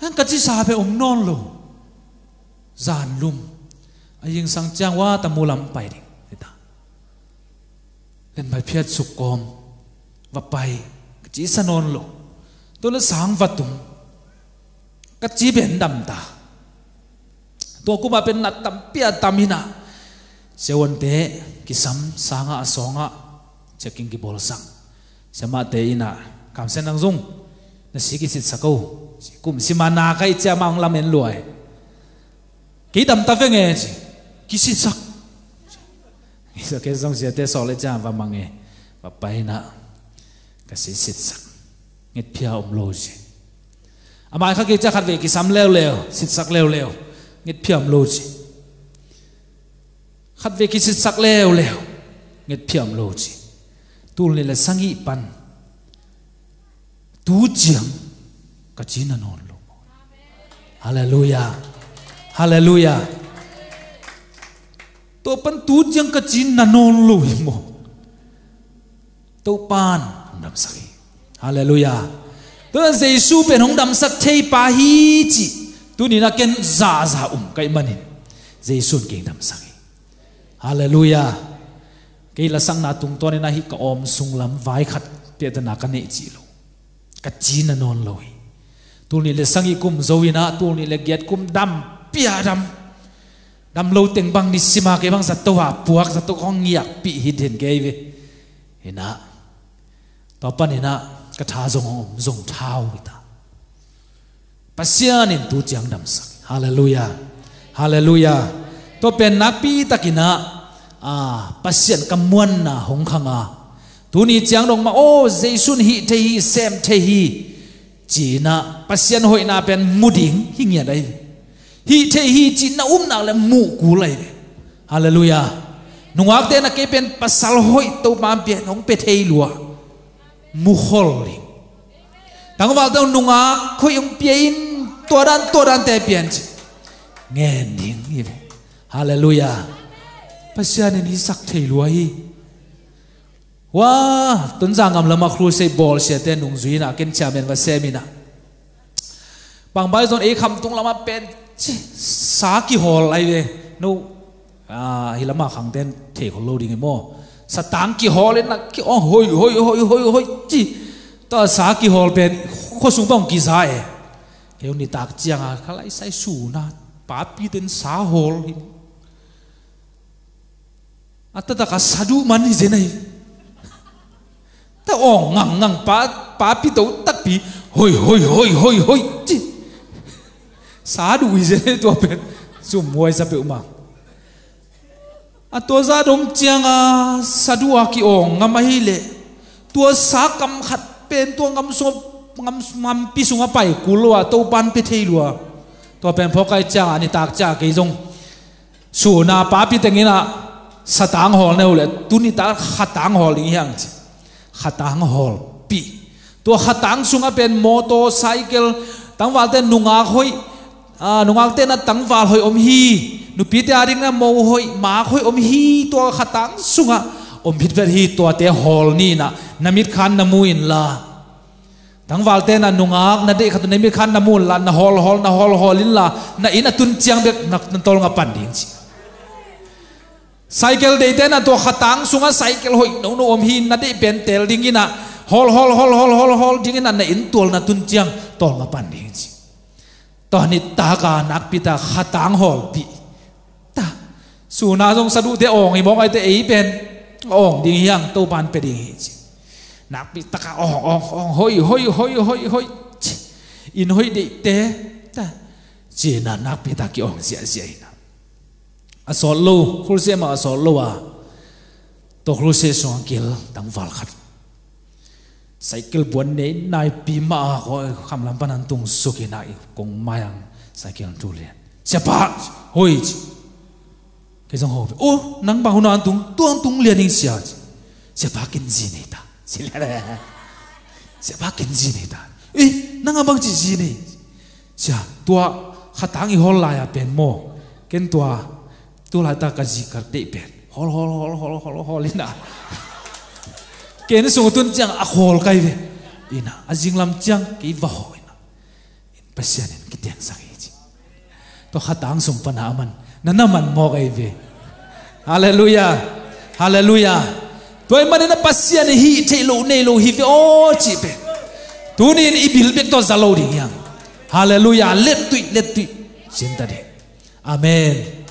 Speaker 1: hắn cái chi sa về ông non lo giàn lum anh sang trang wa ta mua lắm bài đi thế ta lên bài phiết sụp com và cái chi sa non lo tôi là sáng vật tung cái chi biển đầm ta tôi cũng mà bên nát đầm bia đầm hina sewan te kisam sanga asonga checking ki bolsang sema te ina kamsen nang zung na sigi sit sakau cùng si mà na cái cha mang làm em lùi kỹ tâm ta với nghe chứ kỹ xin sắc giờ cái dòng xe tê sò lấy cha và mang nghe và bay na cái xin xin sắc nghe pia ông lô chứ à mai khác cái cha khát về cái sắm leo leo xin sắc leo leo nghe pia ông lô chứ khát về cái xin sắc leo leo nghe pia ông lô chứ tu lên là sang ý pan tu chiang ka china non lu hallelujah hallelujah to pan tu chang ka china non lu mo to pan nam sai hallelujah to jesu pen hong dam sak thei pa hi chi tu ni na ken za za um kai manin jesu ken dam sai hallelujah cái là sang na tung to na hi ka om sung lam vai khat te na ka ne chi lo ka chi non loi tu ni le sangi kum zoina tu ni le giat kum dam pia dam dam lo teng bang ni sima ke bang sat to ha puak sat to khong ngiak pi hidin ke ve ina to pan ina ka tha zong om zong thao ta pasian in tu chang dam sak hallelujah hallelujah to pen na pi takina à pasian kamuan na hong khanga tu ni chang dong ma o oh, jaisun hi te hi sem te hi chỉ na pasien hội na pen muding hi nghe đây hi thế hi chỉ na um na là mu cú lại hallelujah nung ác thế na cái pen pasal hội tàu bám biển ông pe thấy lúa mu hol đi tăng vào tàu nung ác khôi ông biển tua đan tua đan tè biển nghe đi hallelujah pasien này sắc thấy lúa hi ว้าตุนจางกำลังมาครูเซบอลเสียเต้นหนุ่งจุยนะกินเชียเมนว่าเซมินะบางใบอนเอคำตุงลำมาเป็นสากิฮอลอะไรเ่ยนู่ฮิลามาขังเต้นเทคโลดิงโมสตางกิฮอลเลยนะกิอ๋อโหยโหยโหยโหยโหยจีต่อสากิฮอลเป็นข้อสูงบ้องกิซาเอเฮียนี่ตากเจียงอะข้ายใส่สูนะป้าพี่เต้นสาฮอลอัตตะกัสัตดุมันนี่เจนัยต่โอ้องังงังป้าป้าพี่ตัวตัดปีฮ้ยเฮ้ยเฮ้ยเฮ้ยเฮ้ยจีสาดูวิเศษตัวเป็นสุ่มวยสับเปลือกอะตัวซาดงเจียงอะสาดวกกี่องงามาฮิเลตัวสากำขัดเป็นตัวงามสุงามมัมพิสุงอไปกุลวะตัวปันเปเทยลัวตัวเป็นพ่อไก่เจ้าอันนี้ตากเจ้ากี่จงสูนาป้าพี่ตังินาสตางหอลเนี่ยเลยตุนิตาขัดตังหอลอย่างเงี้ขัดตังฮอลปีตัวขัดตังสุงเป็นมอเตอร์ไซค์ตั้งวันเต้นนุงอาหอยนุงอาเต้นตั้งวันหอยอมฮีนุปีเตอาริงนะโมหอยมาหอยอมฮีตัวขัดตังสุงะอมพิดเวทีตัวเตฮอลนี่นะนมิดขันนมูอินลาทั้งวันเต้นนุงอาหนั่นเด็กขัดนมิดขันนมูลลานะฮอลฮอลนะฮอลฮอลินลานะอินะตุนเจียงเด็กนักนั่นตอลงับปันดิ้ง cycle de te tua to tang, sunga cycle hoi nô nô om hin na de pen tel ding ina hol hol hol hol hol hol ding ina na in tol na tun chiang tol ma pan ding chi to ni ta ka nak pi ta khatang hol pi ta su na jong sa du te ong i mong ai te ei pen ong ding hiang to pan pe ding chi nak pi ta ka ong ong ong hoi hoi hoi hoi hoi in hoi de te ta chi na nak pi ta ki ong sia sia ina a sol lo khur se ma à to khur se so kil tang wal khat cycle buan ne nai pi ma ko kham lam panan tung su nai kong mayang cycle tu le se oh, pa hoi cái dòng hồ ô nắng bằng hôm nào tung tuang tung liền đi xia sẽ ba kinh gì này ta sẽ là đây sẽ ba kinh gì này ta ý eh, nắng tua khát tăng ý hồn lại à bên tua tu la ta ka zikar te pen hol hol hol hol hol hol ina ke ne sung tun chang a hol kai ve ina a jing lam chang ki va ho ina in pasian in ki ten sang chi to khatang sung pan ha man na na man mo kai ve hallelujah hallelujah toy man na pasian hi te lo ne lo hi ve o oh, chi pe tu ni ibil bek to zalo ri yang hallelujah let tu let tu sinta de amen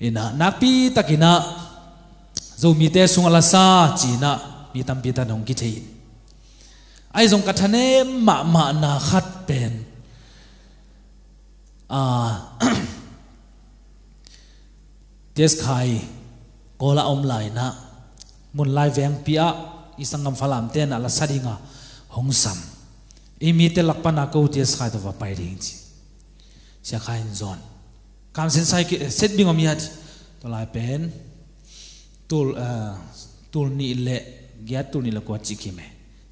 Speaker 1: ina nakpi takina zo mi te sungala sa china mi tampi ta nong ki thein ai zong kathane ma ma na khat pen à tes khai kola om lai na mun lai veng pia isangam falam ten ala sadinga hong sam imi te lakpa na ko tes khai to va pai ring chi sia khai zon kam sen sai ki set bing om yat to lai pen tul eh, tul ni le gya tul ni la ko chi ki me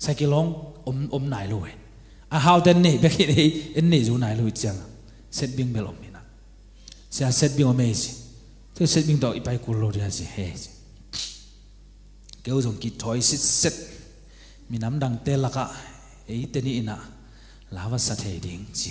Speaker 1: sai ki long om om nai lo we a how den ne be ki nei en ne zu nai lo chang set bing bel om na sia set bing om ei to set bing do ipai ku lo ria si he kêu dùng kí thói xít set mình nắm đằng tê lạc ạ ấy tên ý nạ lá vật sát thể đến chị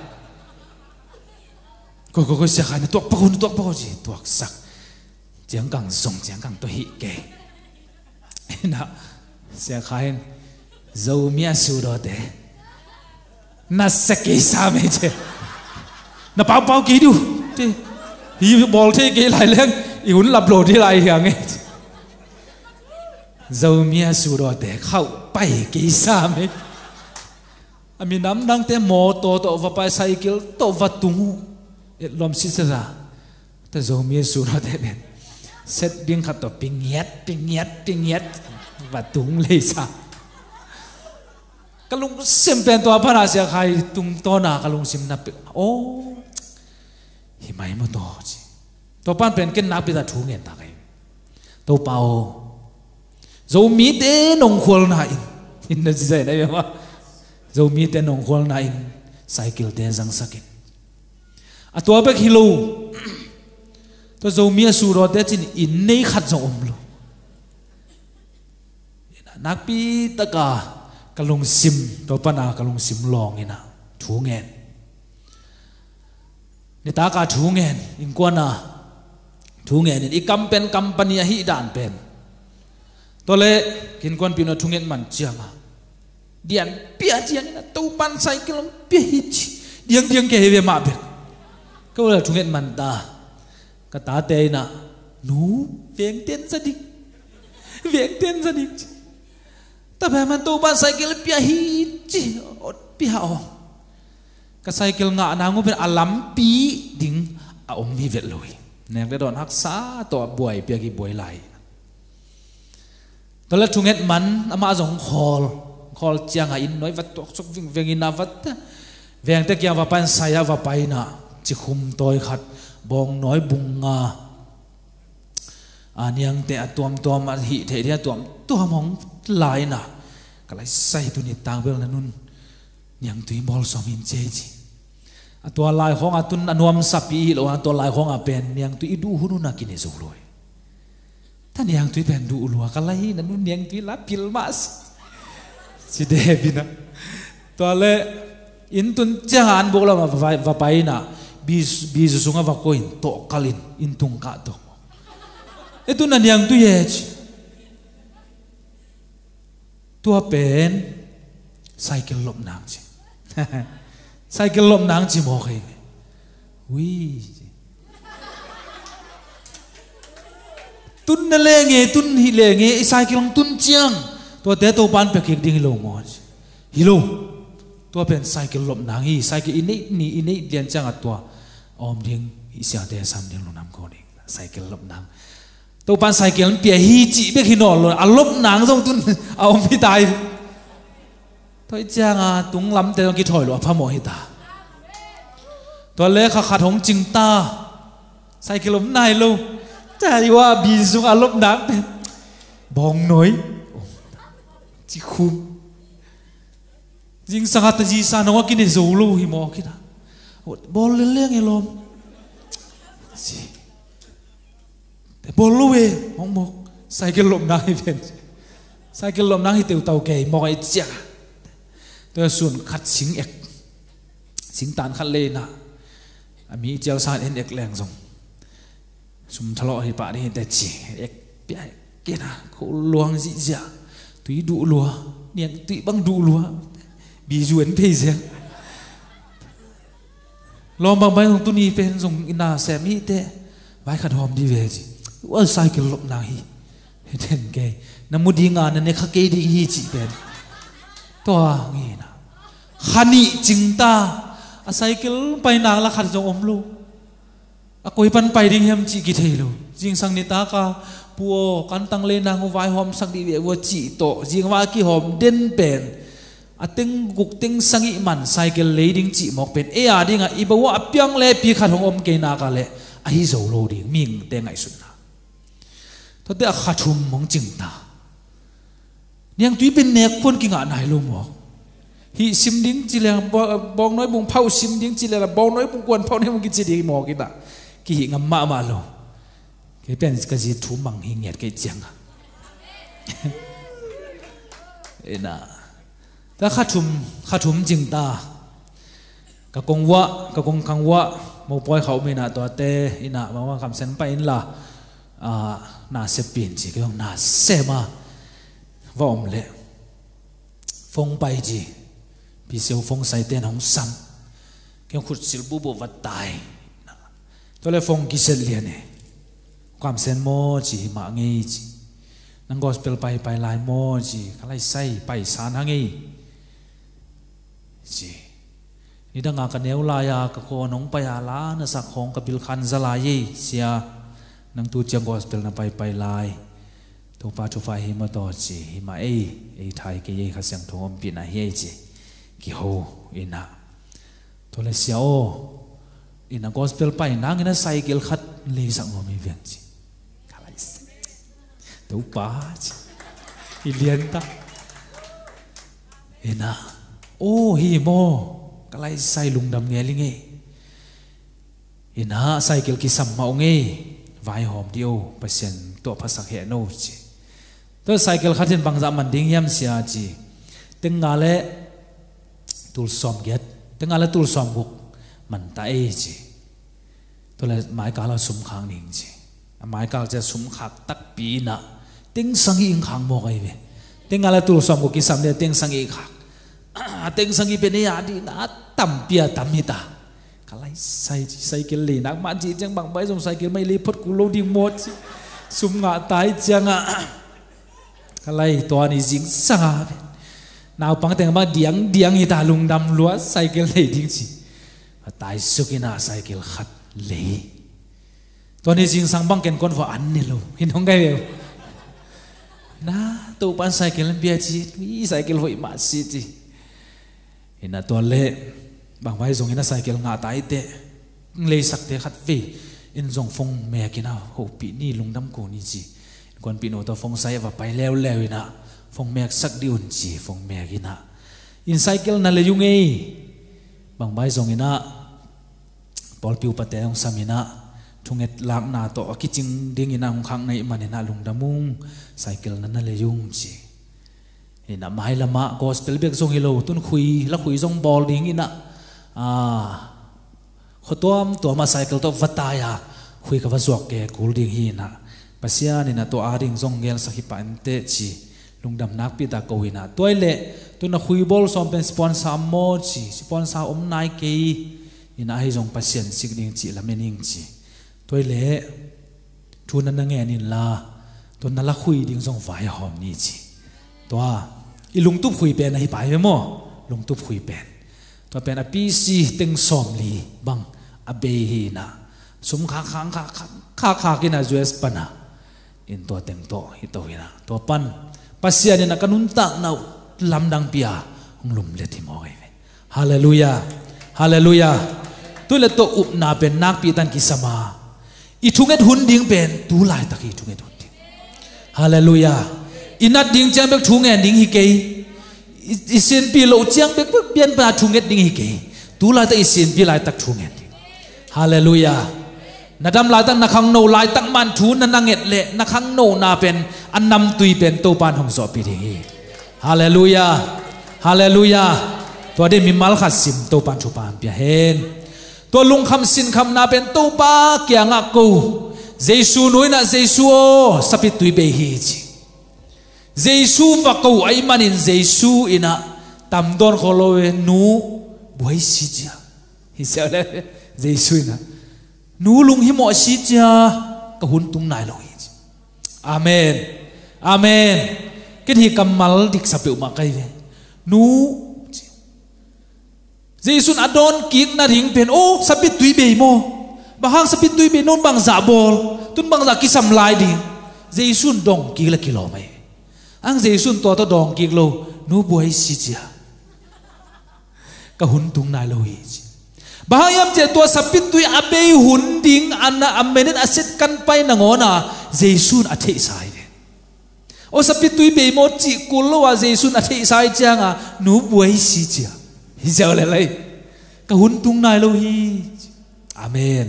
Speaker 1: cô cô cô sẽ khai nó tuột bao nhiêu tuột bao nhiêu gì tuột sắc chẳng càng song chẳng càng tôi hị kề nó sẽ khai dâu mía sù đó thế nó sẽ kì sa mê chứ nó bao bao kì đâu thế hi bol thế kì lại lên ý huấn lập lộ đi lại hiang ấy dâu mía sù đó thế khâu bay kì sao mê Amin à, nam đang te mo to to va pa cycle to va tungu lom si sa ta zo mi su no te ben set ding khat to ping yet ping yet ping yet và tung le sa kalung sim pen to apa na sia khai tung to na kalung sim na pe o hi mai mo to chi to pan pen ken na pi ta thu nge ta kai to pao zo mi te nong khol na in in na ji dai na ba zo mi te nong khol na in cycle te jang sakin atua pek hilo to zo mia su ro te chin in nei khat zo om lo nak pi taka kalung sim to pana kalung sim long ina thu ngen ni ta ka thu ngen in kwa na thu ngen ni kam pen company a hi dan pen to le kin kon pi na thu ngen man chiama dian pia chiang na to pan cycle pia hi diang diang ke heve ma câu là chúng hiện màn tà cả tá tê nạ nú viếng tiên gia đình viếng tiên gia đình ta phải mang tô ba sai kia pia hi chi ot pia o cả sai kia ngã nào ngô alam pi ding à a om hi việt lùi nè cái đòn hắc xã tổ buổi pia kia buổi lại đó là chúng hiện màn ama à giống hall hall chiang in nói vật tuộc xúc vinh vinh in vật vang tê kia và pan sai và na จิคุมตอยขัดบองน้อยบุงงาอันยังแต่ตัวมตัวมาหิเทียตัวมตัวมองลายนะก็เลยใส่ตัวนี้ตางเวลนันนุนยังตุยบอลสมินเจจีตัวลายของอาตุนอนวมสับปีหรือว่าตัวลายของอาเป็นยังตุยดูหุนนักินสุรวยท่านยังตุยเป็นดูอุลวะก็เลยนั่นนุนยังตุยลับพิลมาสสิเดบินะตัวเลอินตุนจานบุกเรามาไปนะ bis bis sunga vakoin to kalin intung ka to itu nan yang tu ye tu pen cycle lop nang ji cycle lop nang ji mo khai wi tun na le nge tun hi le nge i cycle tun chiang to te to pan pe kik ding lo mo hi lo tua pen cycle lop nang hi cycle ini ni ini dian chang atwa om ding isya de sam ding lo nam ko ding cycle lop nang to pan cycle pia hi chi be khi no lo a à, lop nang jong tun à, a om pi tai toi chang a tung lam te ki thoi lo pha mo hi ta to le kha kha thong ching ta cycle lop nai lo à, ta di wa bi sung a lop nang pe bong noi chi khum jing sang ta ji sa no ki ne zo lo hi mo ki ta bolilenge lom si bolue hong mok cycle lom nang hi ven cycle lom nang hi teu tau ke mok ai cha te sun khat sing ek sing tan khat le na ami chel san en ek leng song sum thalo hi pa ni te chi ek pia ke na ko luang ji ja tui du lua niang tui bang du lua bi juan pe ja ลองบางใบของตุนีเป็นส่งอินาแซมีเตไใบขัดหอมดีเวจิว่าไซเคิลลบนาฮีเห็นแกน้ำมุดีงานนันเนี่ยข้าเกดีฮีจีเป็นตัวงี้นะขันิจิงตาอาไซเคิลไปนางละขัดจงอมลูอากุยปันไปดิ่งเฮมจีกิเทลูจิงสังนิตากาปัวกันตังเลนางวายหอมสักดีเววจีโตจิงว่ากิหอมเด่นเป็น ating gukting sangi man cycle lading chi mok pen e a dinga ibawa apyang le pi khat hong om ke na ka le a hi zo lo ding ming te ngai sun na to te a khathum mong ching ta niang tui pen nek kon ki nga nai lo mo hi sim ding chi le bong noi bung phau sim ding chi le bong noi bung kon phau ne mong ki chi ding mo ki ta ki hi ngam ma ma lo ke pen ka ji thu mang hi nyet ke chang a ena ถ้าขัดชุมขัดชุมจริงตา กะกงวะกะกงคังวะมปอยเขาไม่น่าตัวเตอิน่มาว่าคำเซนไปอินละอ่าน่าเสปินจีก็น่าเสมาว่าอมเละฟงไปจีพี่เสียวฟงใส่เตนของซ้ำก็ขุดสิลบุบวัดตายตัวเลฟงกิเซเลียนเองความเซนโมจีมางี้จีนังกอสเปลไปไปลายโมจีอะไรใส่ไปสารหางี้ chi ni danga ka neu la ya ka ko nong pa ya la na sa khong ka bil khan za la yi sia nang tu chiang gospel na pai pai lai to pa chu fa hi ma to chi hi ma ei ei thai ke ye kha sang thom pi na he chi ki ho ina to le sia o ina gospel pa ina ngina cycle khat le sang ngom mi veng chi khala is to pa chi ilienta ina ô hi mô cái lai sai lùng đầm nghe linh nghe in ha sai kiểu kí sầm mạo nghe vai hòm điêu bà sen tổ phát sắc hệ nô chỉ tôi sai kiểu khát thiên bằng dạ mình yếm xia chỉ tiếng ngà lệ tul som get tiếng ngà lệ tul som gục mình tay chỉ tôi là à, mãi là sum khang ninh chỉ mãi cả là sum khạc tắc bí nà tiếng sang in khang mò cái về tiếng ngà lệ tul som gục kí sầm để tiếng sang in khang ateng ah, sangi pene adi na tampia tamita kalai sai sai kel le nak man ji chang bang bai song sai kel mai le phot ku lo ding mot chi sum nga tai chang a ah. kalai to ani jing sanga nào pang teng ba diang diang hi ta lung dam lua sai kel le ding chi tai na sai kel khat le to ni jing sang bang ken kon vo an ni lo hin hong gai ve na to pan sai kel bia chi mi sai kel hoi ma si chi ina to le bang wai zong ina cycle nga tai te le sak te khat vi in zong phong me kina ho pi ni lungdam ko ni chi kon pi no to phong sai va pai lew lew ina phong me sak di un chi phong me kina in cycle na le yung ei bang wai zong ina pol piu pa te ong samina thunget lak na to akiching ding ina hong khang nei manena lungdamung cycle na na le yung chi นี่นะไม่ละมาก็สเปลเบียกซงฮิโลตุนคุยละคุยซงบอลดิ้งอินะอ่าขตัวมตัวมาไซเคิลตัววัตตายาคุยกับวัจวกแกกูดิ้งฮีนะปาษาานี่นะตัวอาริงซงเงลสักหิปันเตจีลุงดำนักพิตาโกวินะตัวเล่ตัวนักคุยบอลสอมเป็นสปอนซาโมจีสปอนซาอมนายเกย์อินะให้ซงปาษานสิกดิ้งจีละเมนิงจีตัวเล่ทุนนัน่งเงินนินลาตัวนั่งละคุยดิ้งซงไฟหอมนี่จีตัวอีลุงตุ้บคุยเป็นอะไรไปไหมลุงตุ้บคุยเป็นตัวเป็นอภิสิเต็งสอมลีบังอเบฮีนะสมขาขัางขาขขาขากินอาจุเอสปนะอินตัวเต็งโตอิตัวนะตัวปันภัษยาเนี่ยนักนุนตักนาวลำดังเปียงลุมเลติมอไงฮาเลลูยาฮาเลลูยาตัวเลตัวอุปนาเป็นนักปีตันกิสมาอีทุงเอ็ดหุ่นดิ้งเป็นตัวลตะกี้ทุงเอ็ดหุ่นดิ้งฮาเลลูยา inat ding chang bek thu nge ding hi ke isin pi lo chang bek bek bian ba thu nge ding hi ke tu la ta isin pi lai tak thu nge hallelujah, na nadam la ta na khang no lai tak man thu na na nget le na khang no na pen an nam tui pen to pan hong so pi ding hi hallelujah hallelujah ตัวเดมีมัลขัดสิมตัวปันชูปานเปียเฮนตัวลุงคำสินคำนาเป็นตัวปาเกียงอักกูเยซูนุยนะเยซูสับปิตุยเบฮีจี Giêsu và cầu ấy mà nên Giêsu ina tam don kholowe nu buai si chia hi sao le Giêsu ina nu lung hi mo si chia ka hun tung nai lo hi amen amen cái thì cầm mal dik sa peu ma kai ve nu Giêsu adon kit na ring pen o sapit tui be mo bahang sapit tui be nôn bang za bol tun bang za kisam lai đi. Giêsu dong kila kilo mai ang dì xuân tòa tao đòn kiệt lâu nu buổi xí chia cả hun tung nai lâu hi bahayam je tua sapit tui abe à hun ding anna à amenet aset kan pai na ngona jesun athe sai de o sapit tui be mo chi kulo wa jesun athe sai changa nu buai si chia hi jaw le lai ka hun tung nai lo hi amen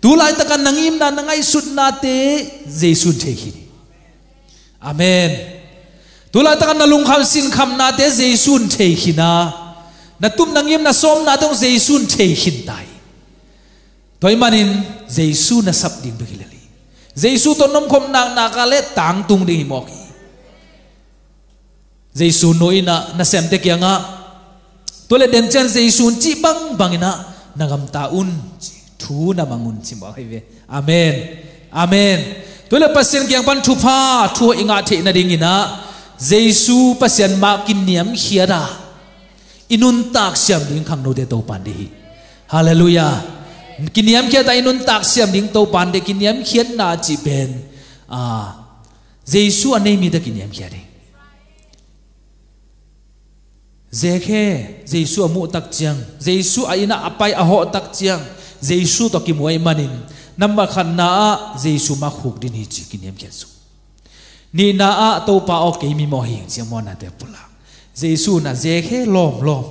Speaker 1: tu lai ta kan nangim na nangai sut na te jesun the hi amen tu la ta kan na lung kham sin kham na te jaisun thei khina na tum nangim na som na tong jaisun thei khin tai toy manin jaisu na sap ding be khilali jaisu to nom khom nang na ka le tang tung ding hi mok jaisu noi na na sem te kyanga to le den chen jaisun chi bang bangina nagam ta un thu na mangun chi mo hi amen amen to le pasien kyang pan thu pha thu inga the na ding ina Giêsu pasian makin kin niam khiara inun tak siam ding kang no de to pan hi hallelujah kin niam khia ta inun tak siam ding to pan de kin niam na chi ben a ah, Giêsu ane mi da kin niam khia de Zekhe Giêsu amu tak chiang Giêsu aina apai aho tak chiang Giêsu to ki muai manin namba khanna Giêsu ma khuk din hi chi kin niam khia su ni na a to pa o ke mi mo hing che mo na te pula jesu na je khe lom lom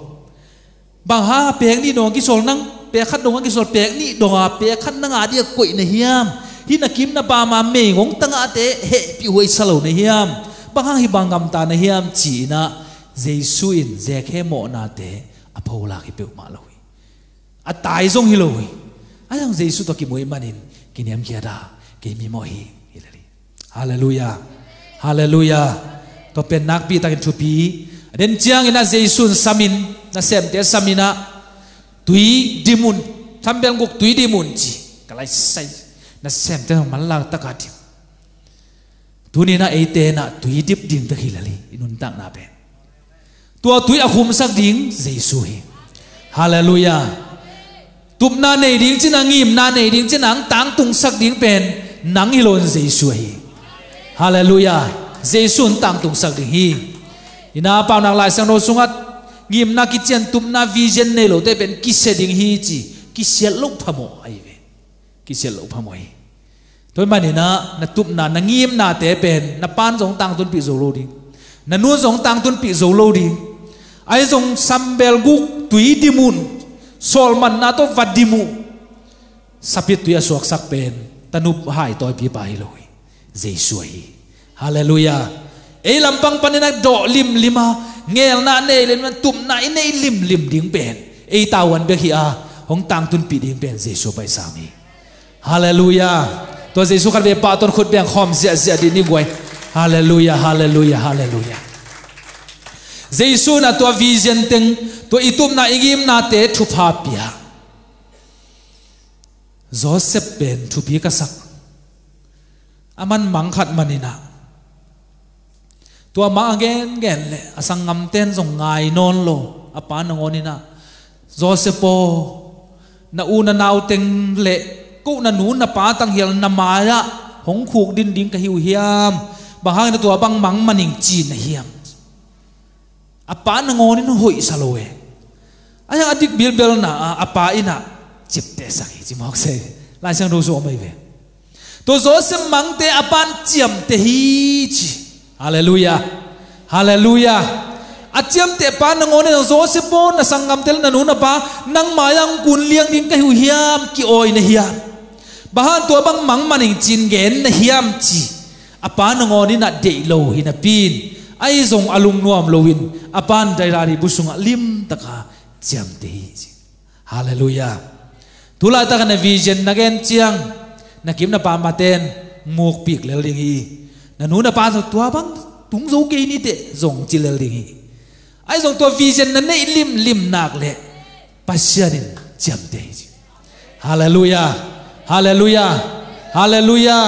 Speaker 1: bang ha pek ni dong ki sol nang pek khat dong ki sol pek ni do a pek khat nang a dia koi na hiam hi na kim na ba ma me ngong tang a te he pi hoi salo na hiam bang ha hi bang gam ta na hiam chi na jesu in je khe mo na te a pho la ki pe ma lo a tai zong hi lo hi a yang jesu to ki mo manin kiniam kia da ke mi mo hi Hallelujah. ฮาเลลูยาตัวเป็นนักปีตักชุปีเดนเจียงอินาเจสุนสามินนาเซมเตสามินะตุยดิมุนทำเป็นกุกตุยดิมุนจีกลายใส่นาเซมเตมันลังตะกัดิตุนีนาเอเตนะตุยดิบดิ่งตะฮิลลีอินุนตักนาเป็นตัวตุยอาคุมสักดิ่งเจสุฮีฮาเลลูยาตุมนาในดิ่งจินังงิมนาในดิ่งจินังตังตุงสักดิ่งเป็นนังฮิลอนเจสุฮี Hallelujah. Jesus tang tung sak ding hi. Ina pau nak lai sang no sungat ngim na ki chen tum na vision ne lo te ben ki se ding hi chi ki se lo phamo ai ve. Ki se lo phamo ai. Tôi mà nè na tup na na ngim na te ben na pan giống tang tun pi zo lo ding. Na nu giống tang tun pi zo lo ding. Ai giống sambel guk tui di mun sol man na to vadimu. Sapit tu ya à suak sak ben tanup hai toi pi pai loi. Giêsu hi Hallelujah ei lampang panina do lim lima nghe, na nei len tum na in nei lim lim ding pen ei tawan be hi a hong tang tun pi ding pen Giêsu bai sami Hallelujah to Giêsu kan ve pa ton khut bèn khom zia zia di ni goi Hallelujah Hallelujah Hallelujah Giêsu na to vision teng to itum na igim na te thupa ya. Joseph bèn thupi ka sak aman mangkhat manina tua ma again gen le asang ngam ten zong ngai non lo apa na ngonina josepo na u na nau teng le ko na nu na pa tang hel na ma ya hong khuk din ding ka hiu hiam bang hang na tua bang mang maning chi na hiam apa na ngonin hoi saloe ayang adik bil bel na apa ina chip te sakhi chimok se lai sang ru zo mai ve ตัวโซเซมังเตอปันเจียมเตฮีจีฮาเลลูยาฮาเลลูยาอาเจียมเตปานงอนโซเซปอนสังกัมเตลนันูนปานังมายังกุนเลียงดิ้งกะหิวเฮียมกิโอยนะเฮียมบ้านตัวบังมังมันิงจินเกนนะเฮียมจีอปานงอนี่นัดเดโลหินะปีนไอ้ทรงอลุงนวมโลวินอปานไดราริบุสุงลิมตะกาเจียมเตฮีจีฮาเลลูยาทุลาตะกันวิเจนนักเอนเจียง na kiếm na pa ma ten mok pik lel ding hi na nu na pa zo tua bang tung zo ke ni te zong chi lel ding hi ai zong to vision na nei lim lim nak le pasianin cham te hallelujah hallelujah hallelujah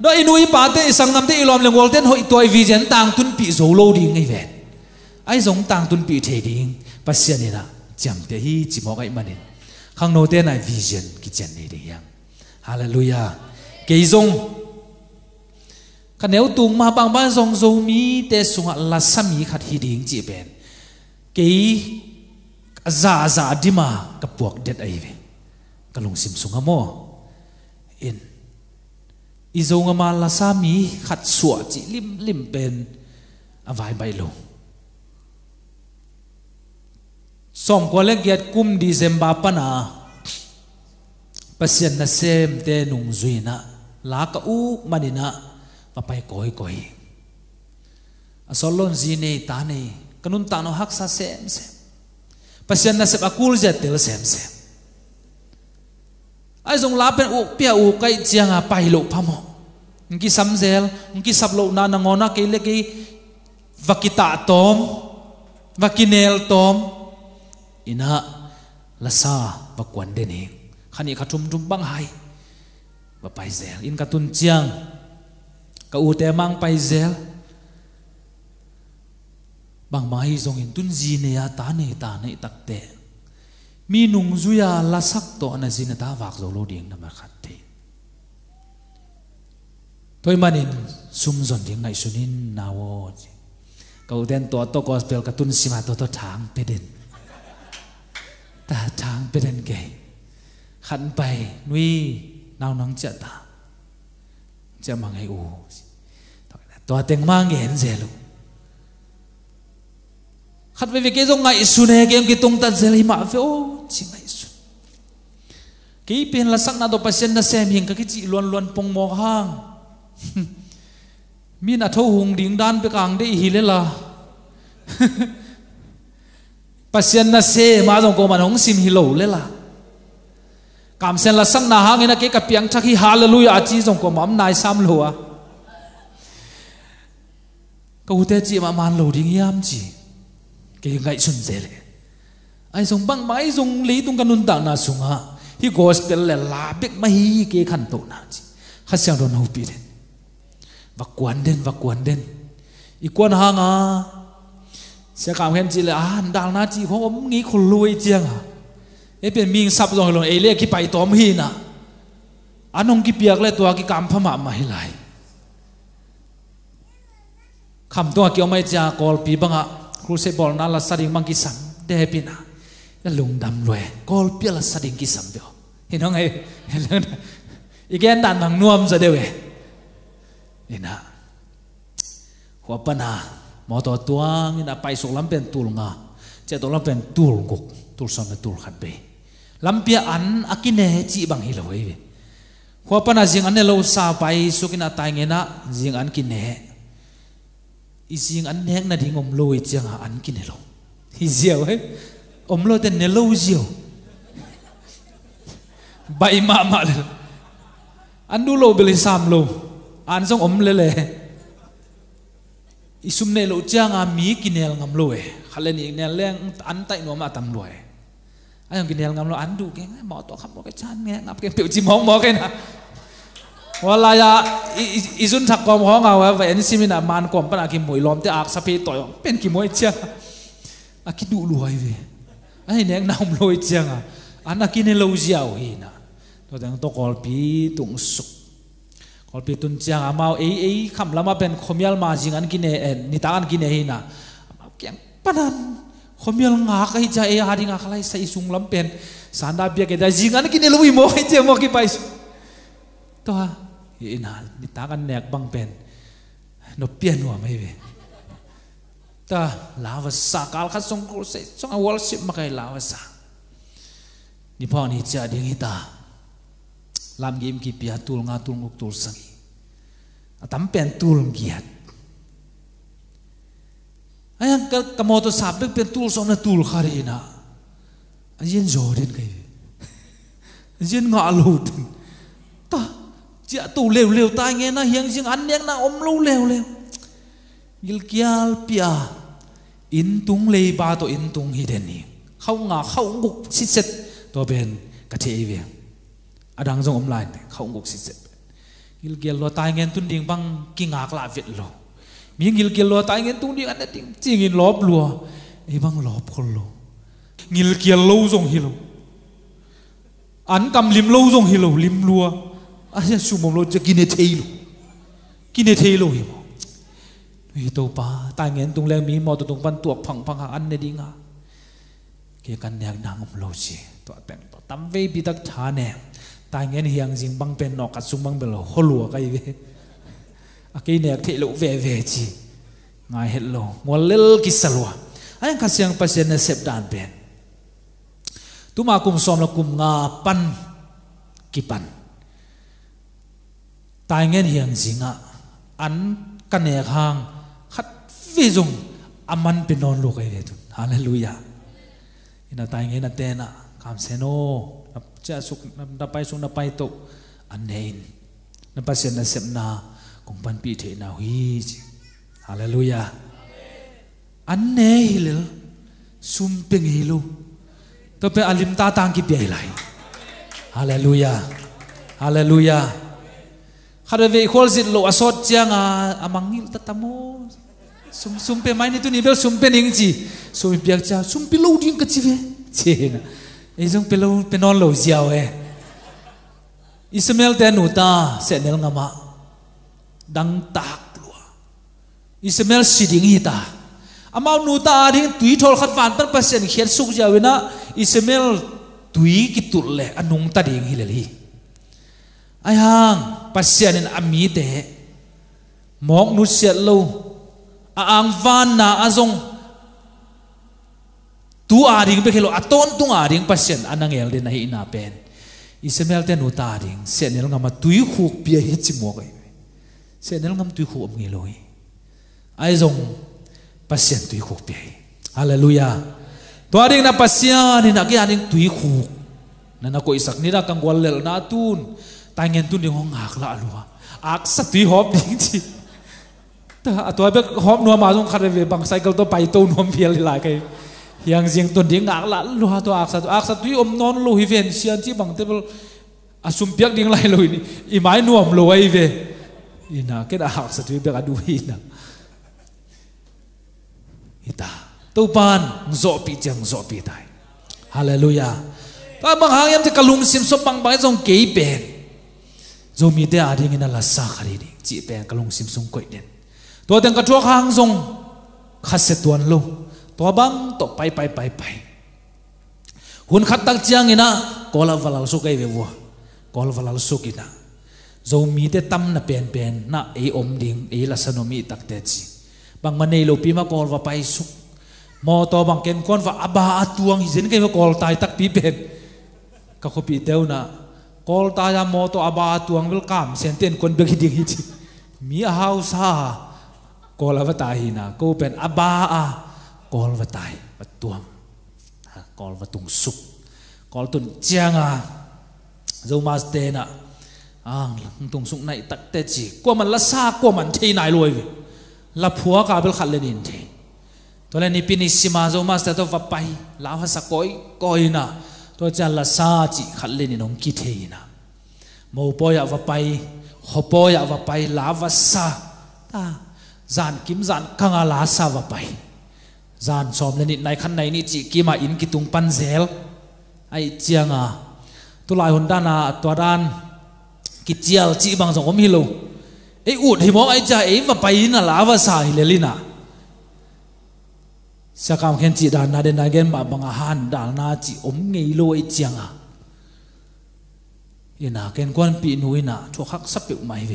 Speaker 1: đó inui pa te sang nam te ilom leng walten hoi toy vision tang tun pi zo lo ding ngai ven ai zong tang tun pi the ding pasianina cham te hi chi mo kai manin khang no te na vision ki chen ni ding yang Hallelujah. Cái dông Cả nếu tung ma bằng bằng dòng dâu mi Tế sung hạ là xa mi khát hi điên chỉ bèn Cái Giả giả đi mà Cả buộc đết ấy về Cả lùng xìm sung hạ In Ý dâu ma mà là xa mi khát sủa chỉ lim lim bèn À vài bay lùng Som ko le giat đi December pa na pasien na sem te nung zui na la ka u manina papai koi koi asolon zine tane kanun tano hak sa sem sem pasien na sep akul je tel sem sem ai zong la pen u pia u kai chianga pai lo phamo ngi samzel ngi sablo na na ngona ke le ke vakita tom vakinel tom ina lasa vakwande ni khani kha thum thum bang hai ba pai zel in ka tun chiang ka u te mang pai zel bang mai zong in tun ji ne ta ne ta ne tắc te mi nung zu la sắc to anh ji na ta vác zo lo ding khát ma thôi te toy sum zon ding nai sunin na wo cậu đen tổ tổ gospel cả tuân sima tổ tổ thang beden ta thang beden kề khăn bày nuôi nào nắng chợ ta chợ mà ngày u tòa tiền mang nghe dễ luôn khát về cái giống ngày xuân này cái em cái tung ta dễ lấy mà về ô chỉ ngày xuân cái bên là sắc na đồ pasien na xem hiện các cái chị luôn luôn pong mò hang mi na thâu hùng điên đan bị càng đi hi lên là pasien na xem mà giống cô mà không sim hi lâu lên là cảm sen là sang na hang na cái ka piang thaki hallelujah à, chi jong ko mam nai sam lo a ka ute chi ma man lo ding yam chi ke ngai sun je le ai jong bang máy jong le tung cái kanun ta na sung sunga hi gospel le la biết ma hi ke khan to na chi khách sạn don hu pi le và quán đến và quán đến i quan hang à sẽ cảm khen chị là à đang na chị không nghĩ khổ lui chiang à เอเป็นมิงสับลงลงเอเลยกีไปตอมฮีนะอันนงกีเปียกเลยตัวกี่กำพมาไม่ไหลคำตัวกีเอาไม่จ้ากอลปีบังอะครูเซบอลนั่นละสดิงมังกิสัมเดฮปินะแล้วลุงดำรวยกอลปีละสดิงกิสัมเดียวเห็น้องไงอีกแกนดันบางนวมจะเดวนี่นะหัวปนามอตัวตัวนี่นะไปสุลัมเป็นตูลงาเจ้าตัลลำเป็นตูลกุกตูลสม็นตูลขันไป lampia an akine chi bang hi lo ve khwa pana jing an lo sa pai sukina tai nge na jing an kin he i jing an nek na ding om loi e chang ha an kin lo hi zia we om lo te ne lo zio bai ma ma an du lo bel sam lo an song om le le isum ne lo chang a mi kinel ngam lo e khale ni ne leng an tai no ma tam lo e Ayo gini dalam lo andu kayaknya eh, mau tuh kamu kecannya ngap kayak uji mau mau na Wala ya izun tak kom hong awa ya, wa en simi na man kom pan aki moi lom te ak sapi toyo, ya, pen ki moi a Aki du lu hai ve. Ai ah, neng naum loi chia nga. Anak kini lo jiao hina. To dang to kol pi tung suk. Kol pi tun nga mau ei ei kam lama pen komial ma jingan kine en nitaan kine hina. Kiang panan ngak ngakai jae hari ngakalai sa isung lampen. Sanda biar kita zingan kini luwi mo mau mo kipais. Toh, ina di tangan neak bang pen. No pian wa mebe. Ta lawa sa kal khat song kur se song makai lawa sa. Ni pa ni cha ding hita. Lam game ki pia tul ngatul nguk tul sangi. Atam pen tul giat. ayang ka kamoto sabek pen tool som na tul khari ah. na ajin jorin kai ajin nga alut ta chia tu leu leu ta nghe na hiang jing an nek na om lu leu leu gil kial pia in tung lei ba to in tung hi den ni khau nga khau ngục sit set to ben ka the ve adang jong om lai khau ngục sit set gil kial lo ta nghe tun ding bang ki ngak la vet lo mi ngil kil lo tai tung di an ting chi ngin lop lua e bang lop khol lo ngil kil lo zong hi lo an kam lim lo zong hi lo lim lua a ya su mom lo che kin e thei lo kin e thei lo hi pa tai ngen tung le mi mo to tung ban tuak phang phang ha an ne ding ha ke kan ne nang om lo chi to tam ve bi tak tha ne tai ngen hiang jing bang pen no ka sum bang bel ho lua kai ve aki nek thi lo ve ve chi ngai het lo ngolel ki salwa ayang ka siang pasien na sep dan ben tuma kum som la kum nga pan ki pan tai ngen hiang zinga an kane hang khat vi dung aman pinon lu kai tu hallelujah ina tai ngen atena kam seno cha suk na pai suk na pai to anein na pasien na semna kumpan pi te na hi haleluya anne hilil sumping hilu tope alim ta tang ki pi lai haleluya haleluya kada ve khol zit lo asot a amangil tatamo sum sumpe mai ni nibel ni bel sumpe ning ji sumpe piak cha sumpe lo ding ka chive chena ezong pelo penon lo e Ismail tenuta senel ngama dang tak lua Ismail siding ita amau nu ta ading tui thol khat van tan pasen khiat suk jawina Ismail tui ki tul le anung ta ding hi leli ai hang pasen in ami te mok nu siat lo a ang van na azong tu ading be khelo aton tung ading pasen anangel de na hi na pen Ismail te nu ta ading senel ngama tui khuk pia hi chimok ai sẽ đến ngâm tùy khu nghỉ lối ai dùng pasien tùy khu bia hallelujah tua ding na pasien ni nak yan ding tùy khu na na ko isak nira kang walel na tun tangen tun ding hong hak la alua ak sa tùy hop ding chi ta atua be hom nuwa ma jong khare ve bang cycle to pai to nom phial la kai yang jing tun ding ngak la lua to ak sa to ak sa tùy om non lu hi ven sian chi bang table asum à, piak ding lai lo ni imai nuam lo ai ve ina kita hak satwi beka duhina ita tupan zopi jang zopi tay. haleluya pa bang hang kalungsim sim so pang bang zong kei pen te ading ina lasa kali khari pen kalung sim koi den Tua teng ka thuak hang zong tuan lo Tua bang to pai pai pai pai hun khat tak ina kola valal sukai bebuah. ve valal sukina. zomi te tam na pen pen na e om ding e la sanomi takte chi bang mane lo pima kol va pai suk mo to bang ken kon va aba atuang hizen ke kol tai tak pi pen ka ko pi teu na kol ta ya mo to aba atuang wil kam sen ten kon be ding hi chi mi house ha kol va ta hi na ko pen aba a kol va tai va tuang kol va tung suk kol tun chianga zo mas te na อ่าตรงสุนในตักเตจิกว่ามันละซากว่ามันที่นายรวยละผัวกาเบลขัดเลนินเทตัวเลนี่ปีนิสิมาโซมาสแต่ตัวไปลาวฮัสกอยก้อยนะตัวจ้าละซาจิขัดเลนินองกิเทนะมปอยาวไปฮปอยาวไปลาวัสาตาจานกิมจานขังอาลาซาวไปจานชอมเลนินในขันในนี่จิกิมาอินกิตุงปันเซลไอเจียงอ่ะตัวลายหุ่นด้านอ่ะตัวด้านกิจลจีบังสงอมฮิโลไออุดหิมอไอจ่าไอว่าไปน่ะลาวาสายเลลินะสักคำเห็นจีดานาเดนนาเกนมาบังอาหันดานาจีอมเงยโลไอจียงอ่ะอินาเกนกวนปีนุยนะทัวขักสับเปิวไม่เว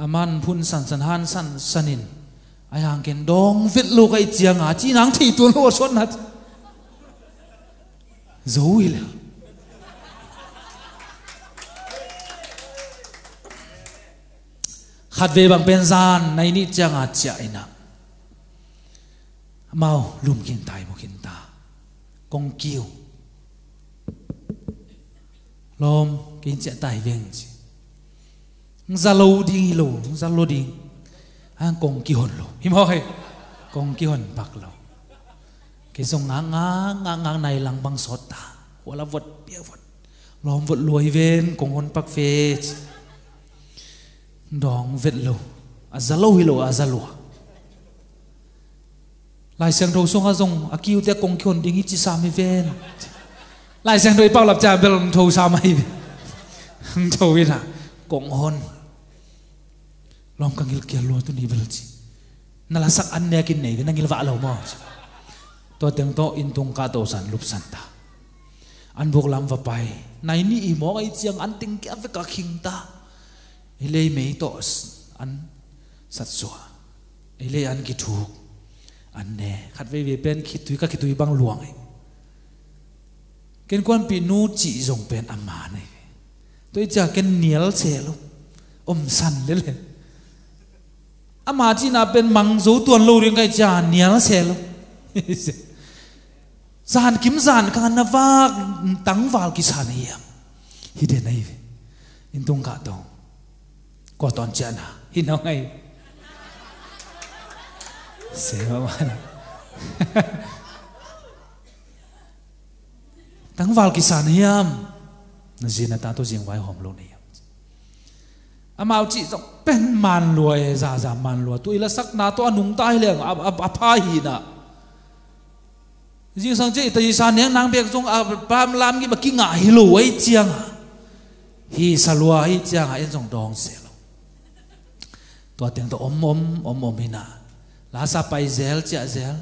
Speaker 1: อามันพุ่นสันสันหันสันสนินไอหางเกนดองวิดลูกไอจียงอ่ะจีนังที่ตัวโลชนนัด dối là khát về bằng bên gian này nít chẳng ngạt à, chạy na mau lùm kinh tai một kinh ta con kêu lom kinh chạy tài về chứ ra lâu đi lâu, ra lâu đi anh à, con kêu hồn lô him hoa con kêu hồn bạc lô cái dòng ngang ngang ngang ngã này lăng băng sót ta hoặc là vật bia vật lom vật lùi về con hồn bạc phê chứ dong vet lo a zalo hi lo a zalo lai sang ro song a zong a à, kiu te kong khon ding chi sa mi ven lai sang roi pau lap cha bel tho sa mai tho vi na kong hon lom kang il kia lo tu ni bel chi na la sak an ne kin nei na ngil va lo mo to teng to in tung ka to san lup san ta an bok lam va pai nai ni i mo ai chiang an ting kia ve ka khing ta ilei mei to an sat sua ilei an ki thu an nè khát về về bên ki tui ka ki tui bang luang ai e. ken quan pi nu chi jong pen ama ne tôi cha ken niel che lo om san lên le ama chỉ na bên mang zo tuần lâu ring cái cha niel che lo zan kim zan ka na va tang val ki san hi hi de nei in tung ka tong có toàn chân à hi nó ngay sẽ mà tăng vào cái sàn hiam nó gì là ta tôi dừng vai hòm luôn này à mau chị dọc bên màn lùi già già màn lùi tôi là sắc na tôi nung tai liền à à à phai hi nà riêng sang chị tại sao nếu nàng biết dùng à bam làm cái mà kinh ngại hi lùi ấy chiang hi sa lùi ấy chiang ấy à, dòng đong xem ตัวเตียงตัวอมอมอมอมหินาลาซาไปเซลเจเซล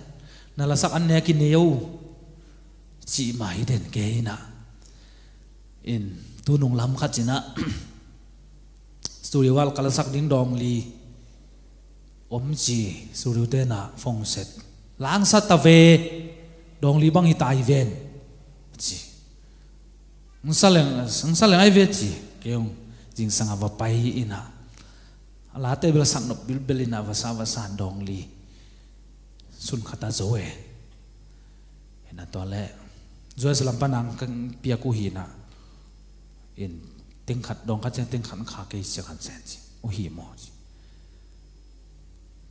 Speaker 1: นั่นลาสักอันเนี้ยกินเนียวจีหมายเด่นเกยนะอินตัวนุ่งลำขัดจินะสุริวัลกาลสักดิ้งดองลีอมจีสุริวเตนะฟงเสร็จล้างสัตตะเวดองลีบังหิตายเวนจีมึงสั่งสั่งไอเวจีเกี่ยงจิงสังอวไปอินะ la te bel sang no bil belina vasa vasa dong li sun khata zoe na to le zoe salam panang kang pia ku hi na in ting khat dong khat chen ting khan kha ke che khan sen chi u hi mo chi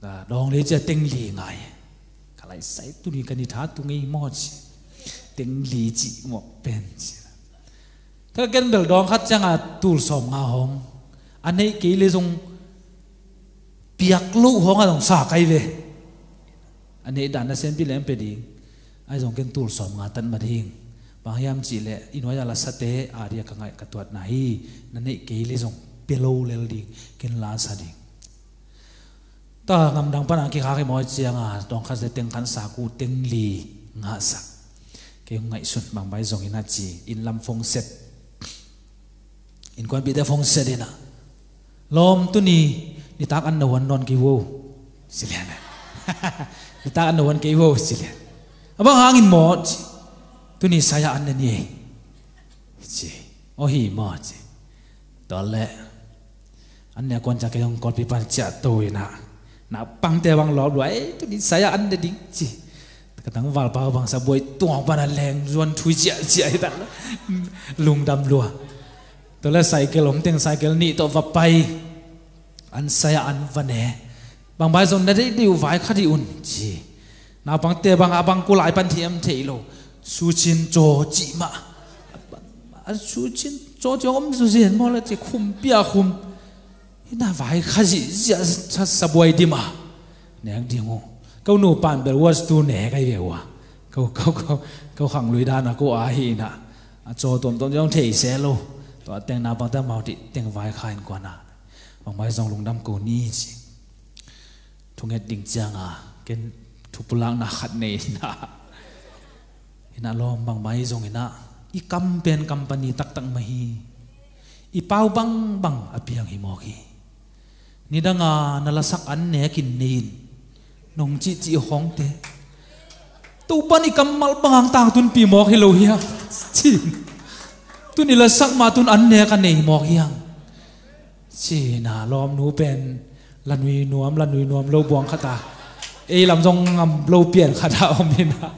Speaker 1: da dong le che ting li ngai kalai sai tu ni kani tha tu ngai mo chi ting li chi mo pen chi ta gen bel dong khat changa à, tul som nga hom anei ke le jong piak lu honga dong sa kai ve ane dan na sem pi lem pe ding ai dong ken tul som nga tan ma ding bang yam chi le inwa ya la sa te aria ka ngai ka tuat na hi na ne ke le dong pe le ding ken la sa ding ta ngam dang pa na ki kha ke mo chi nga dong kha se teng khan sa ku teng li nga sa ke ngai sun bang bai dong ina chi in lam phong set in kwan bi da phong set ina lom tu ni Ditakan na wan non kiwo. Sila na. nawan na wan kiwo. silian. Abang hangin mo. Tuni sayaan na niya. Eh. Ci. Ohi mo. Ci. Dole. Anya konca yang kopi panca tuwi eh, na. Na pang te bang lo doi. Tuni an na ding. Ci. Katang val pa bang sa boy tuang na leng zuan tui cia cia ita. Lung dam lua. Tole cycle om teng cycle ni to vapai. an saya an vane bang bai zon na dei diu vai kha di un chi na bang te bang abang ku lai pan thi em thei lo su chin cho chi ma an su chin cho cho om su zin mo la chi khum pia khum na vai kha ji ja cha sa boi di ma nang di ngo câu nu pan bel was tu ne kai ve wa câu câu câu câu khẳng lùi đa na câu á hi na cho tôm tôm giống thei xe lo ตัวเต็งนาบังเต็งมาติเต็งไว้ขายกว่านะบางไม้จองลงดำกูนี้สิทุงเห็ดดิ่งจางอ่ะเกนทุบลังนักขัดเนนะเห็นอมบางไม้องเห็น่ะอีคัมเปนคัมปานีตักตังมาฮีอีป้าบังบังอภิยังฮิมอกีนี่ดังอ่ะนั่นละสักอันเนี่ยกินนีนนงจีจีหงเตตุปันอีคัมมัลบางต่างตุนปีมอกฮิโลเฮียจริงตุนี่ละสักมาตุนอันเนี่ยกันเนี่ยมอกเฮียงสีน่าล้อมนูเป็นลันวีนวมลันวีนวมโลบวงขตาเอลำจงงำโลเปลี่ยนขตาอมนี่นะ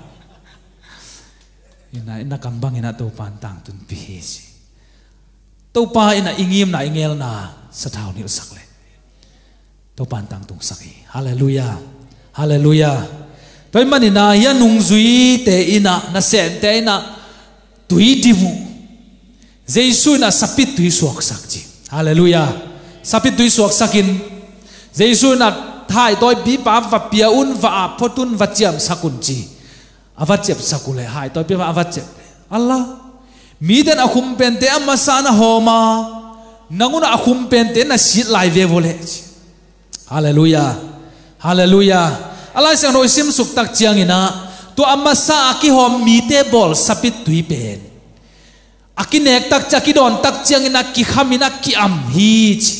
Speaker 1: นี่นะนักกำบังนี่นะตัวปานต่างตุนพีสิตัวปานี่นะอิงิมนะอิงเอลนะสถาวนิลสักเลยตัวปานต่างตุงสักฮาเลลูยาฮาเลลูยาตัวมันนี่นะยันนุงซุยเตอินะนะเซนเตอินะตุยดิมูเจสุนะสับปิตุยสวกสักจิ Hallelujah. Sapit tui suak sakin. Jesu na thai toi bi pa va pia un va apotun va chiam sakun chi. Avachep sakule hai toi bi va avachep. Allah. Mi den akhum pen te amasana homa. Nanguna akhum pen te na sit lai ve vole. Hallelujah. Hallelujah. Allah sang roi sim suk tak chiang ina. Tu amasa ki hom mi te bol sapit tui pen akinek tak cha ki don tak chiang in ki kham in ki am hi chi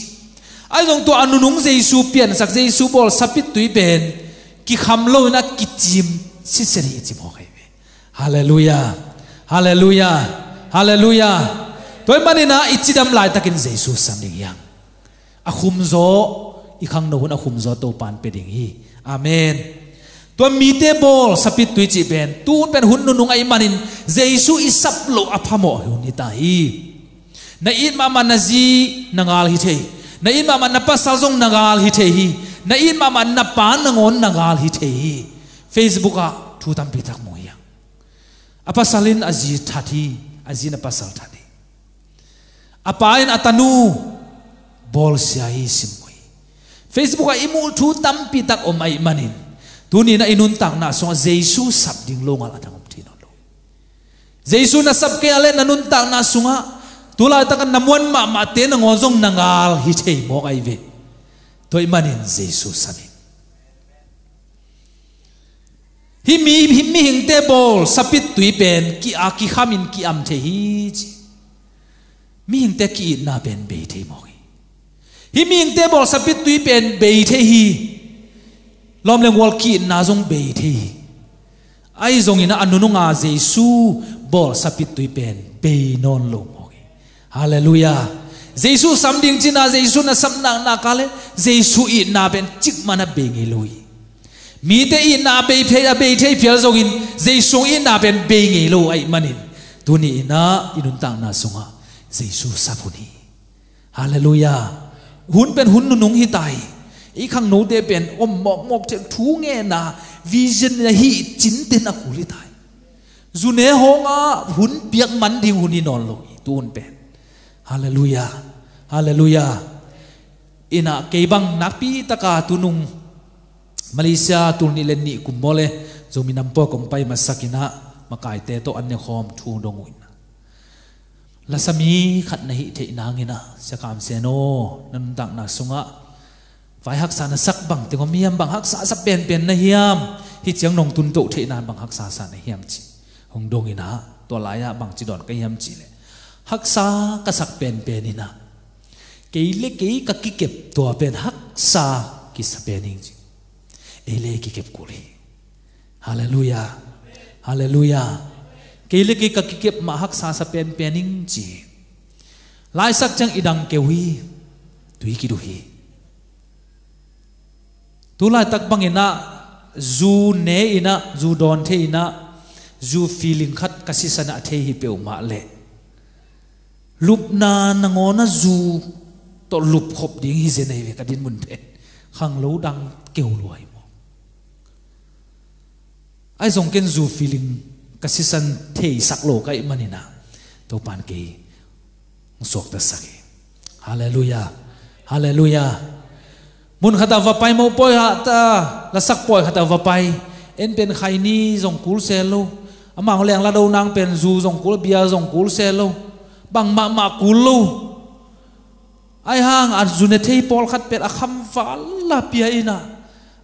Speaker 1: ai dong to anunung jesu pian sak jesu bol sapit tui ben ki kham lo na ki chim si se ri chi mo kai be hallelujah hallelujah hallelujah toy manina ichidam lai takin jesu sam ding yang akhum zo ikhang no hun akhum zo to pan pe ding hi amen tua mi te bol sapit tui chi ben tun pen hun nu ngai manin jesu i sap lo aphamo hun ta tahi. na in ma man na nangal hi na in ma man na pa nangal hi na in ma man nangon nangal hi facebook a thu tampi pi tak moya apa salin aji thati aji na pasal thati apa in atanu bol sia hi sim Facebook a imul thu tampi tak o mai manin tuni na inun na so jesu sap ding lo ngal tang ti no lo jesu na sap ke ale na nun na na sunga tula takan namuan ma ma te na ngozong nangal hi thei mo kai ve toy manin jesu sani hi mi hi mi hing te bol sapit tui pen ki a ki khamin ki am the hi mi hing te ki na ben be thei mo hi mi hing te bol sapit tui pen be the hi lom leng wal ki na zong be thi ai zong ina anunu nga jesu bol sapit tui pen pe non lo mo ge hallelujah jesu samding china jesu na sam na na kale jesu i na ben chik mana be nge lui mi te i na be phe ya be the phel zong in jesu i na ben be nge lo ai manin tu ni na inun tang na sunga jesu sapuni hallelujah hun pen hun nu nung hi tai อีขังนู้เตเป็นอมหมอกหมอกเจ็บทูเงี้ยนะวิจันฮีจินเตนักุลิตายจุเนหงอ่ะหุ่นเปียกมันดิหุ่นนอนลงตูนเป็นฮาเลลูยาฮาเลลูยาอินะเกบังนักปีตะกาตุนุงมาเลเซียตุนิเลนี่กุมโมเลจงมีน้ำปอกมไปมาสักินะมาไก่เตโตอันเนคอมทูดงอินลาสมีขัดในหิเทนางอินะสกามเซโนนันตักนักสุงะ vai hắc sa na sắc bằng tiếng om hiam bằng hắc sa sắp bền bền na hiam hi chiang nong tun tụ thế nan bằng hắc sa sa na hiam chi hong dong ina to lai ya à bằng chi đòn cái hiam chi le hắc sa ka sắc bền bền ina cái lệ cái ka ki kep to bền hắc sa ki sa bền ing chi e lệ ki kep kuli hallelujah hallelujah cái lệ cái ka ki kep ma hắc sa sa bền bền ing chi lai sắc chang idang kewi tui ki du hi tu lai tak bang ina zu ne ina zu don the ina zu feeling khat kasi sana the hi pe ma le lup na nangona zu to lup khop ding hi je nei ve kadin mun pe khang lo dang keu luai mo ai zong ken zu feeling kasi san the sak lo kai manina to pan ke sok ta sak hallelujah hallelujah บุญขัดวอาไปมาป่วยหาตาละสักป่อยขัดวอาไปเอ็นเป็นไขรนี้ส่งกูลเซลลอามาเลี้ยงละดูนางเป็นจูส่งกูลเบียส่งกูลเซลลบางมามากูลูไอห่างอาจจเนธีปอลขัดเป็ดอาคำฟ้าลาเปียอินะ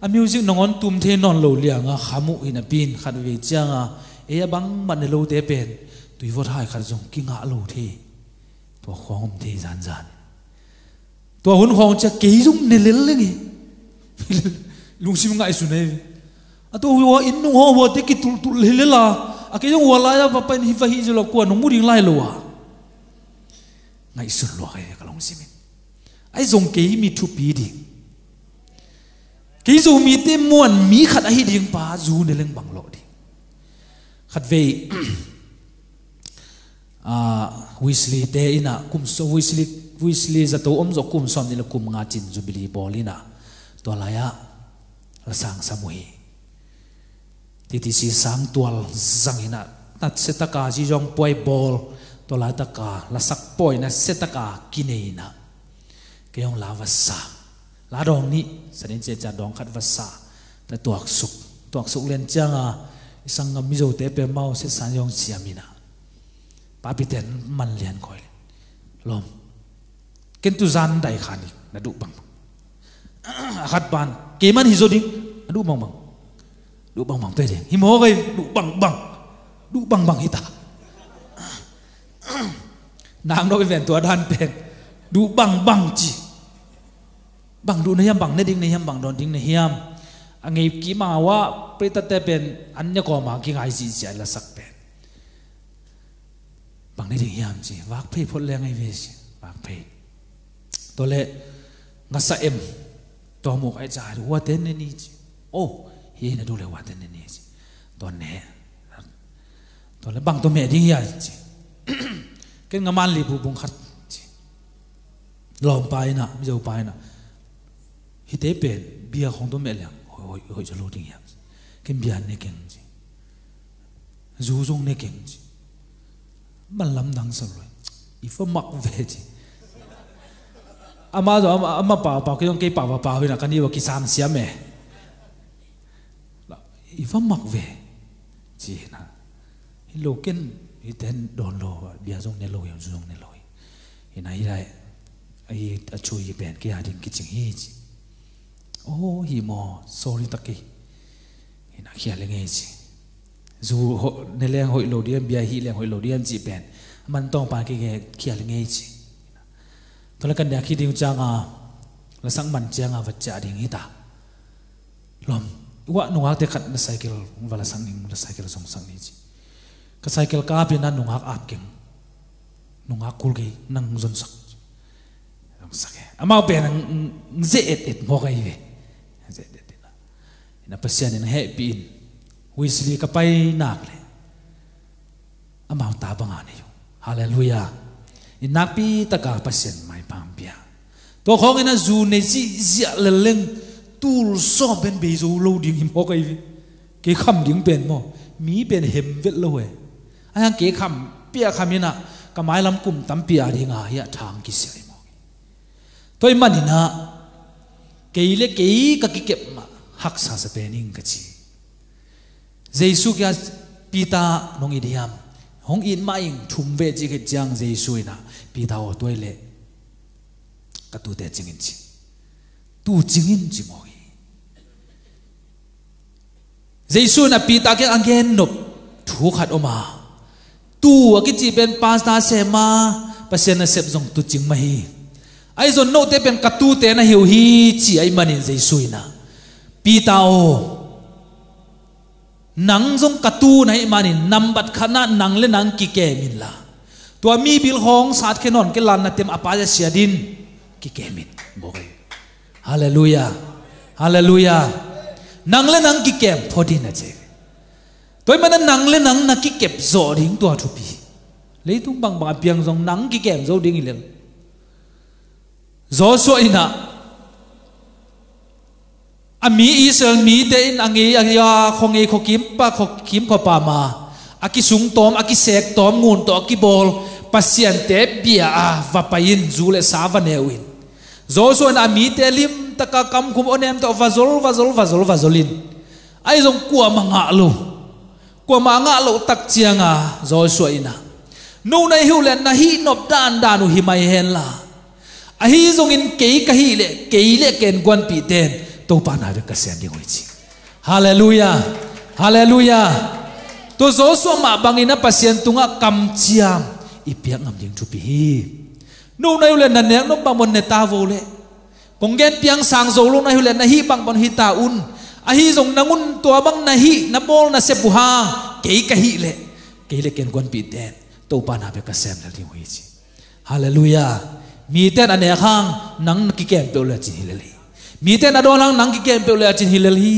Speaker 1: อามิวสิกนงองตุมเทนอนโลเลียงอาขามุอินะปีนขัดเวจียงอาเอียบังมันโลเตเป็นตุยวดหายขัดส่งกิ้งอาโลเทตัวของผมเทจานจานตัวหุ่นของจะเกี่ยงเนลิลเลยไงลุงซิมง่ายสุดเลยอะตัววัวอินนุ่งหัวที่กิตุลตุลเลลล่ะอะเกี่ยงวัวลายอะพับเป็นฮิฟะฮิจุลกวนมุดิงไล่ลัวง่ายสุดลัวไอ้กลุงซิมินไอ้ทรงเกี่ยมีทุปีดิเกี่ยงมีเต็มมวนมีขัดไอ้ดิ่งป้าจูเนลิงบังโลดิขัดเว Wesley te ina kum so Wesley wisli za to om zo kum som ni la kum nga chin jubili bolina to la ya la sang samuhi ti ti si sam tual zangina tat se ta ka ji jong poi bol to la ta ka la sak poi na se ta ka kineina ke yong la wasa la dong ni sanin che cha dong khat wasa ta tuak suk tuak suk len changa e sang ngam mi zo te pe mau se san yong siamina papiten man lian khoi lom กันตุจันได้ขานีนัดูบังบังอาคัดบานเกี่ยมันฮิโซดิ้งนัดูบังบังดูบังบังตัวเองฮิโมกัยดูบังบังดูบังบังฮิตานางโนบิเวนตัวดันเป็นดูบังบังจีบังดูในยามบังในดิ้งในยามบังโดนดิ้งในยามอันนี้กี่มาว่าปริตเตเป็นอันนี้ก็มากิ่งไอซีจีละสักเป็นบังในดิ้งยามจีวักเพย์พลเรียงไอเวสวักเพย์ to le nga sa em to mo ai cha ru wa ten ni o hi na du le wa ten ni to ne to le bang to me ding ya chi ken nga man li bu bung khat chi lom pai na mi zo pai na hi te pen bia khong to me le hoi hoi hoi zo lo ding ya ken bia ne ken chi zu zong ne ken chi man lam dang sa lo i fa mak ve chi ama zo ama ama pa pa ki ke pa pa pa na kani wa ki san siam me i va mak ve chi na hi lo ken hi ten don lo bia zong ne lo yang zong ne lo hi na hi rai ai a chu hi ben ki a din ki ching hi chi o hi mo sorry ta ki hi na khia le nge chi zu ne le hoi lo diem bia hi le hoi lo diem chi ben man tong pa ki ge khia le nge chi Tolong kan kiri ding janga, lesang man janga vaja ding ita. Lom, wa nungak dia kat saikil wala sang ning saikil song sang ni ji. Ka saikil ka api na nungak apking. Nungak kulgi nang zon sak. Nang sak e. Amau pe nang ze et et mo kai ve. Ze et et na. Ina pasian ina happy in. Wisli kapai nak le. Amau tabang ane yo. Ina pi taka pasian. pampia to khong na zu ne ji zia le leng tul so ben be zo lo ding him ho kai ke kham ding pen mo mi ben hem vet lo we anh ke kham pia khamina kamai lam kum tam pia ringa ya thang ki sai mo toi manina keile kei ka ki kep ma hak sa sa pening ka chi jesu kya pita nong idiam hong in ma ing thum ve chi ke jang jesu ina pita o toile ka tu te chingin chi tu chingin chi mo hi jesu na pi ta ke angen nop thu khat oma tu a ki chi ben pas ta se ma pasen na sep jong tu ching ma ai zon no te ben ka tu te na hiu hi chi ai mà manin jesu na, pi ta o nang zong katu na imani nambat khana nang le nang ki ke min la tua mi bil hong sát ke non ke lan na tem apa ja din ki kemin mogai hallelujah hallelujah nangle nang ki kem thodi na che toy mana nangle nang na ki kep zo ding to thu pi lấy tung bằng bằng piang dòng nắng ki kem zo ding ileng zo so ina ami isel mi te in angi ya khong e khokim pa khokim kho pa ma aki sung tom aki sek tom ngun to aki bol pasien te bia a vapain zule savanewin zo so na mi te lim taka kam khum onem to vazol vazol vazol vazolin ai zong kwa manga lo kwa manga lo tak chianga à, zo so ina à. nu nei hu len na à, hi nop dan danu hi mai hen la a hi zong in ke ka hi le ke le ken gwan pi ten to pa na ka sen di ngoi chi hallelujah hallelujah to zo so ma bangina pasien tunga kam chiam ipiak ngam ding chu pi hi nu na ule na nek nom bangbon ne ta vo le konggen piang sang zo lu na ule na hi bangbon hi ta un a hi zong nangun to bang na hi na bol na se buha ke ka hi le ke le ken gon pi ten to pa na be ka sem na li wi chi hallelujah mi ten ane khang nang ki kem pe le chi hi le mi ten adon lang nang ki kem pe le chi hi le hi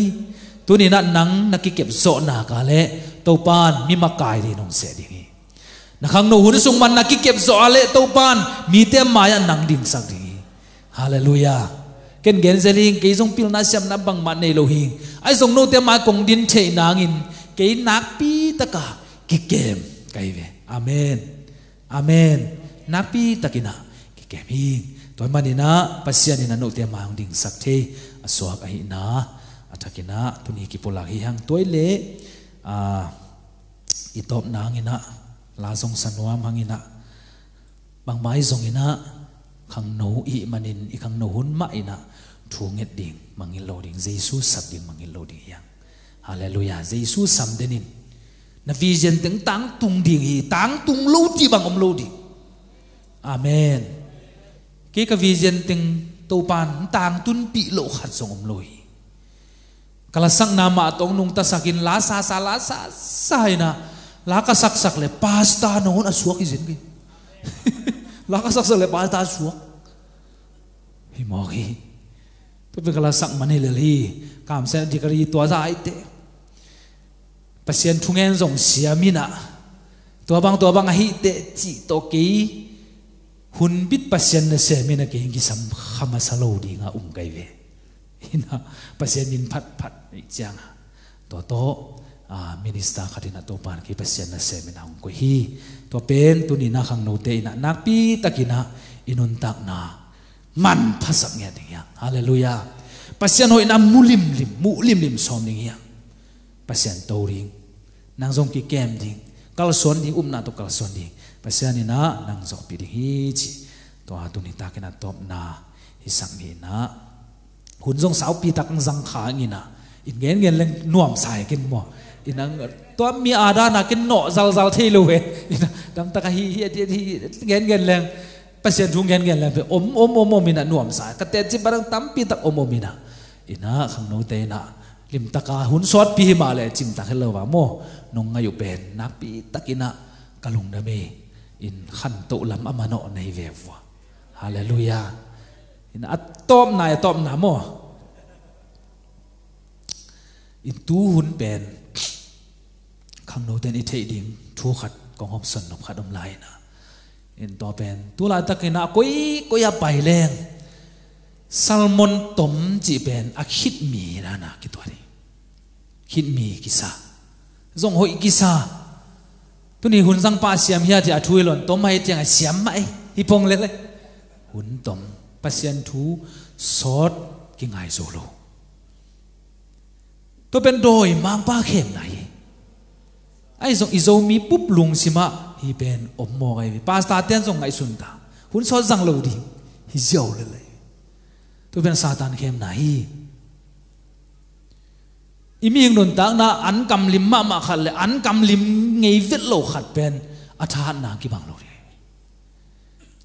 Speaker 1: tu ni na nang na ki kep zo na ka le to pan mi ma kai ni nong se ding na khang no hun sung man na ki kep zo ale to pan mi te maya nang ding sang ding hallelujah ken gen zeling ke jong pil na siam na bang man nei lo hi ai jong no te ma kong din che nang in ke nak pi ta taka ki kem kai ve amen amen nak pi takina ki kem hi toy na pasian ina no te ma ang ding sak the aswak ai na atakina tuni ki polak hi hang toile a ah, itop nangina la zong san nuam ina, bang mai zong ina khang no i manin i khang no hun ma ina thu nget ding mangin lo ding jesu sab ding mangin lo ding yang hallelujah jesu sam denin na vision teng tang tung ding hi tang tung lo ti bang om lo ding amen ke ka vision teng to pan tang tun pi lo khat zong om loi kalasang nama atong nung ta sakin la sa sa lasa sa na ลักสักสักเลยปาสตาโนนอสวกิจินกิลักสักสักเลยปาสตาสวกฮิมอกีตัวเป็นกลาสักมันเลยลีกามเสนดิการีตัวใจเตะปัสียนทุงเงินส่งเสียมินะตัวบางตัวบางฮิเตจิโตกีหุ่นบิดปัสียนเสียมินะเก่งกิสัมขมาสโลดีงาอุ้มไกเวนะปัสียนมินพัดพัดอจังตัวโต Ah, minister ka din na to pan ki pasyan na semin ang hi to pen to ni nakang no te na nakpi takina inuntak na man pasak niya ding yang hallelujah pasyan ho ina mulim lim mulim lim som ding yang pasyan to ring nang zong ki kem ding kalson ding um na to kalson ding pasyan ina nang zong pi ding hi chi to ha to ni takina top na hisang ni na hun zong sao pi tak zang kha ngina in gen gen leng nuam sai ken mo inang to mi ada na kin no zal zal thi lu he dam ta hi hi hi gen gen leng pasien dung gen gen leng om om om om ina nuam sa ka te chi barang tampi tak om om ina ina khang no te na lim taka hun sot pi hi ma le chim ta hello wa mo nong ngayu yu pen na pi takina kalung da me in khan to lam amano nei ve wa hallelujah in atom na atom na mo in tu hun pen คำโนเดนอิเทดิงทูขัดกองหอมสนนบขัดอมไลนะเอ็นต่อเป็นตัวลายตะกินะกุยกุยไปแรงซาลมอนตมจีเป็น อคิดมีนะ นะกิตัวนี้คิดมีกิซาจงหอยกิซาตัวนี้หุ่นสังปาเสียมเฮียจะช่วยหล่นตมให้เจียงเสียมไหมฮิปงเล็เลย หุ่นตมปัสยนทูสอดกิงไงโซโลตัวเป็นโดยมังป้าเข้มไหนไอ้ส่งอีโจมีปุ๊บลุงสิมาฮีเป็นอมโมไงปาสตาเตียนส่งไอสุนตาคุณสอดจังเลวดีฮิเจ้าเลยตัวเป็นซาตานเข้มไหนอีมีงนนตักนะอันกำลิมมามาขัดเลยอันกำลิมไงเวทโลขัดเป็นอาทานนากิบังโลย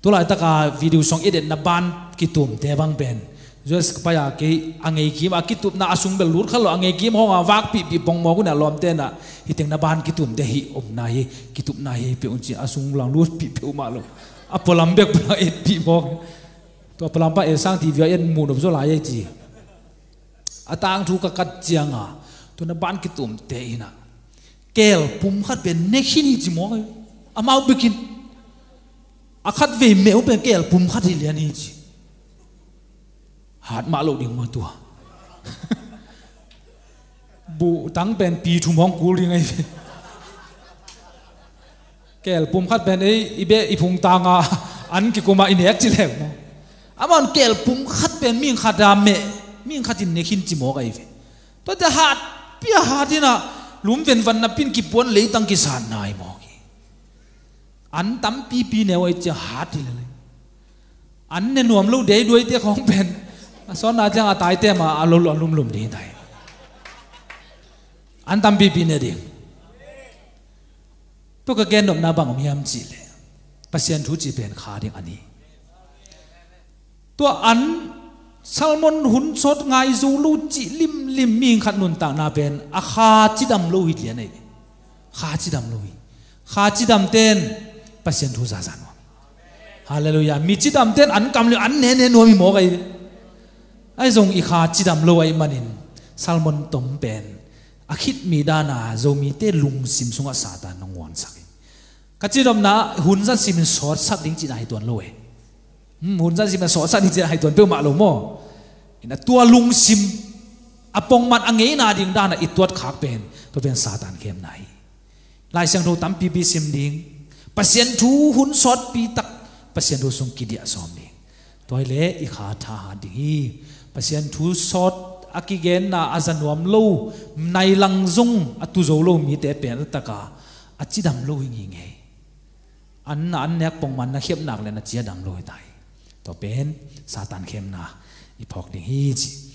Speaker 1: ตัวหลายตะกาวิดีโอส่งเอเดนนับบานกิตุมเตบังเป็น just paya ke angai kim akitup na asung à, bel lur khalo angai kim honga wak à, pi pi pong mo guna lom te na à. hiteng na ban kitum de hi om na hi kitup na hi pe unchi asung lang lur pi pe ma lo apolam bek pa et pi mo to apolam pa e sang ti via en mu no zo la ye ti atang thu ka kat chianga to na ban kitum te ina kel pum khat be nekshin hi chi mo amau bikin akhat ve meu be kel pum khat hi lian hi chi หาดมาลดิงมาตัวบุตั้งเป็นปีถุมองกูลยังไงแกลปุ่มขัดเป็นไออีเบอีพงตางาอันกิโกมาอินเอ็กซ์ิเล็กมั้อมันแกลปุ่มขัดเป็นมิงขัดดามเมมิงขัดินเนคินจิมอกไงเวแต่หาดเปียหาดินะลุมเป็นวันนับพินกิปวนเลยตั้งกิสานนายมองอันตั้มปีปีแนวไอจะหาดิเลยอันเนนวมลูกเดยด้วยเตี้ยของเป็นสอนอาจารย์ตายเต็มมาอารมณ์อารมณ์ลุ่มดีได้อันตั้มบีบีนี่ดิตัวกเกณฑ์ดมนาบังมีอามจีเลยปัจเจียนทุจีเป็นขาดิงอันนี้ตัวอันซัลมอนหุ่นสดไงซูลูจิลิมลิมมิงขันนุนต่างนาเป็นอาคาจิดำลุยิเดียนีลขาจิดำลุยขาจิดำเต้นปัษเจียนทุจาจานวฮาเลลูยามีจิดำเต้นอันกำลลงอันเนเนนัวมีหมอไงไอ้ทรงอีขาจิดำลอยมันินซาลมอนตมเป็นอาคิดมีดานาโจมีเตลุงซิมสุงอาสาตานงวนสักกัจจิดมนะหุ่นสันซิมสอดสักดิ้งจิตไอตัวลอยหุ่นสันซิมสอดสักดิ้งจิตไอตัวเปรี้ยมาลมอนะตัวลุงซิมอปองมันอังเงนาดิ้งดานะอิตัวขากเป็นตัวเป็นซาตานเข้มไหนลายเสียงโทตั้มปีบีซิมดิ้งปัสยันทูหุ่นสอดปีตักปัสยันทูสุงกิดียสอมดิ้งตัวเล่อีขาทาดิ้ง pasian thu sot akigen na azanuam lo nai lang zung atu zo lo mi te pen taka achidam lo hingi nge an an nek pong man na khiep nak le na chia dam lo dai to pen satan khem na ipok ding hi chi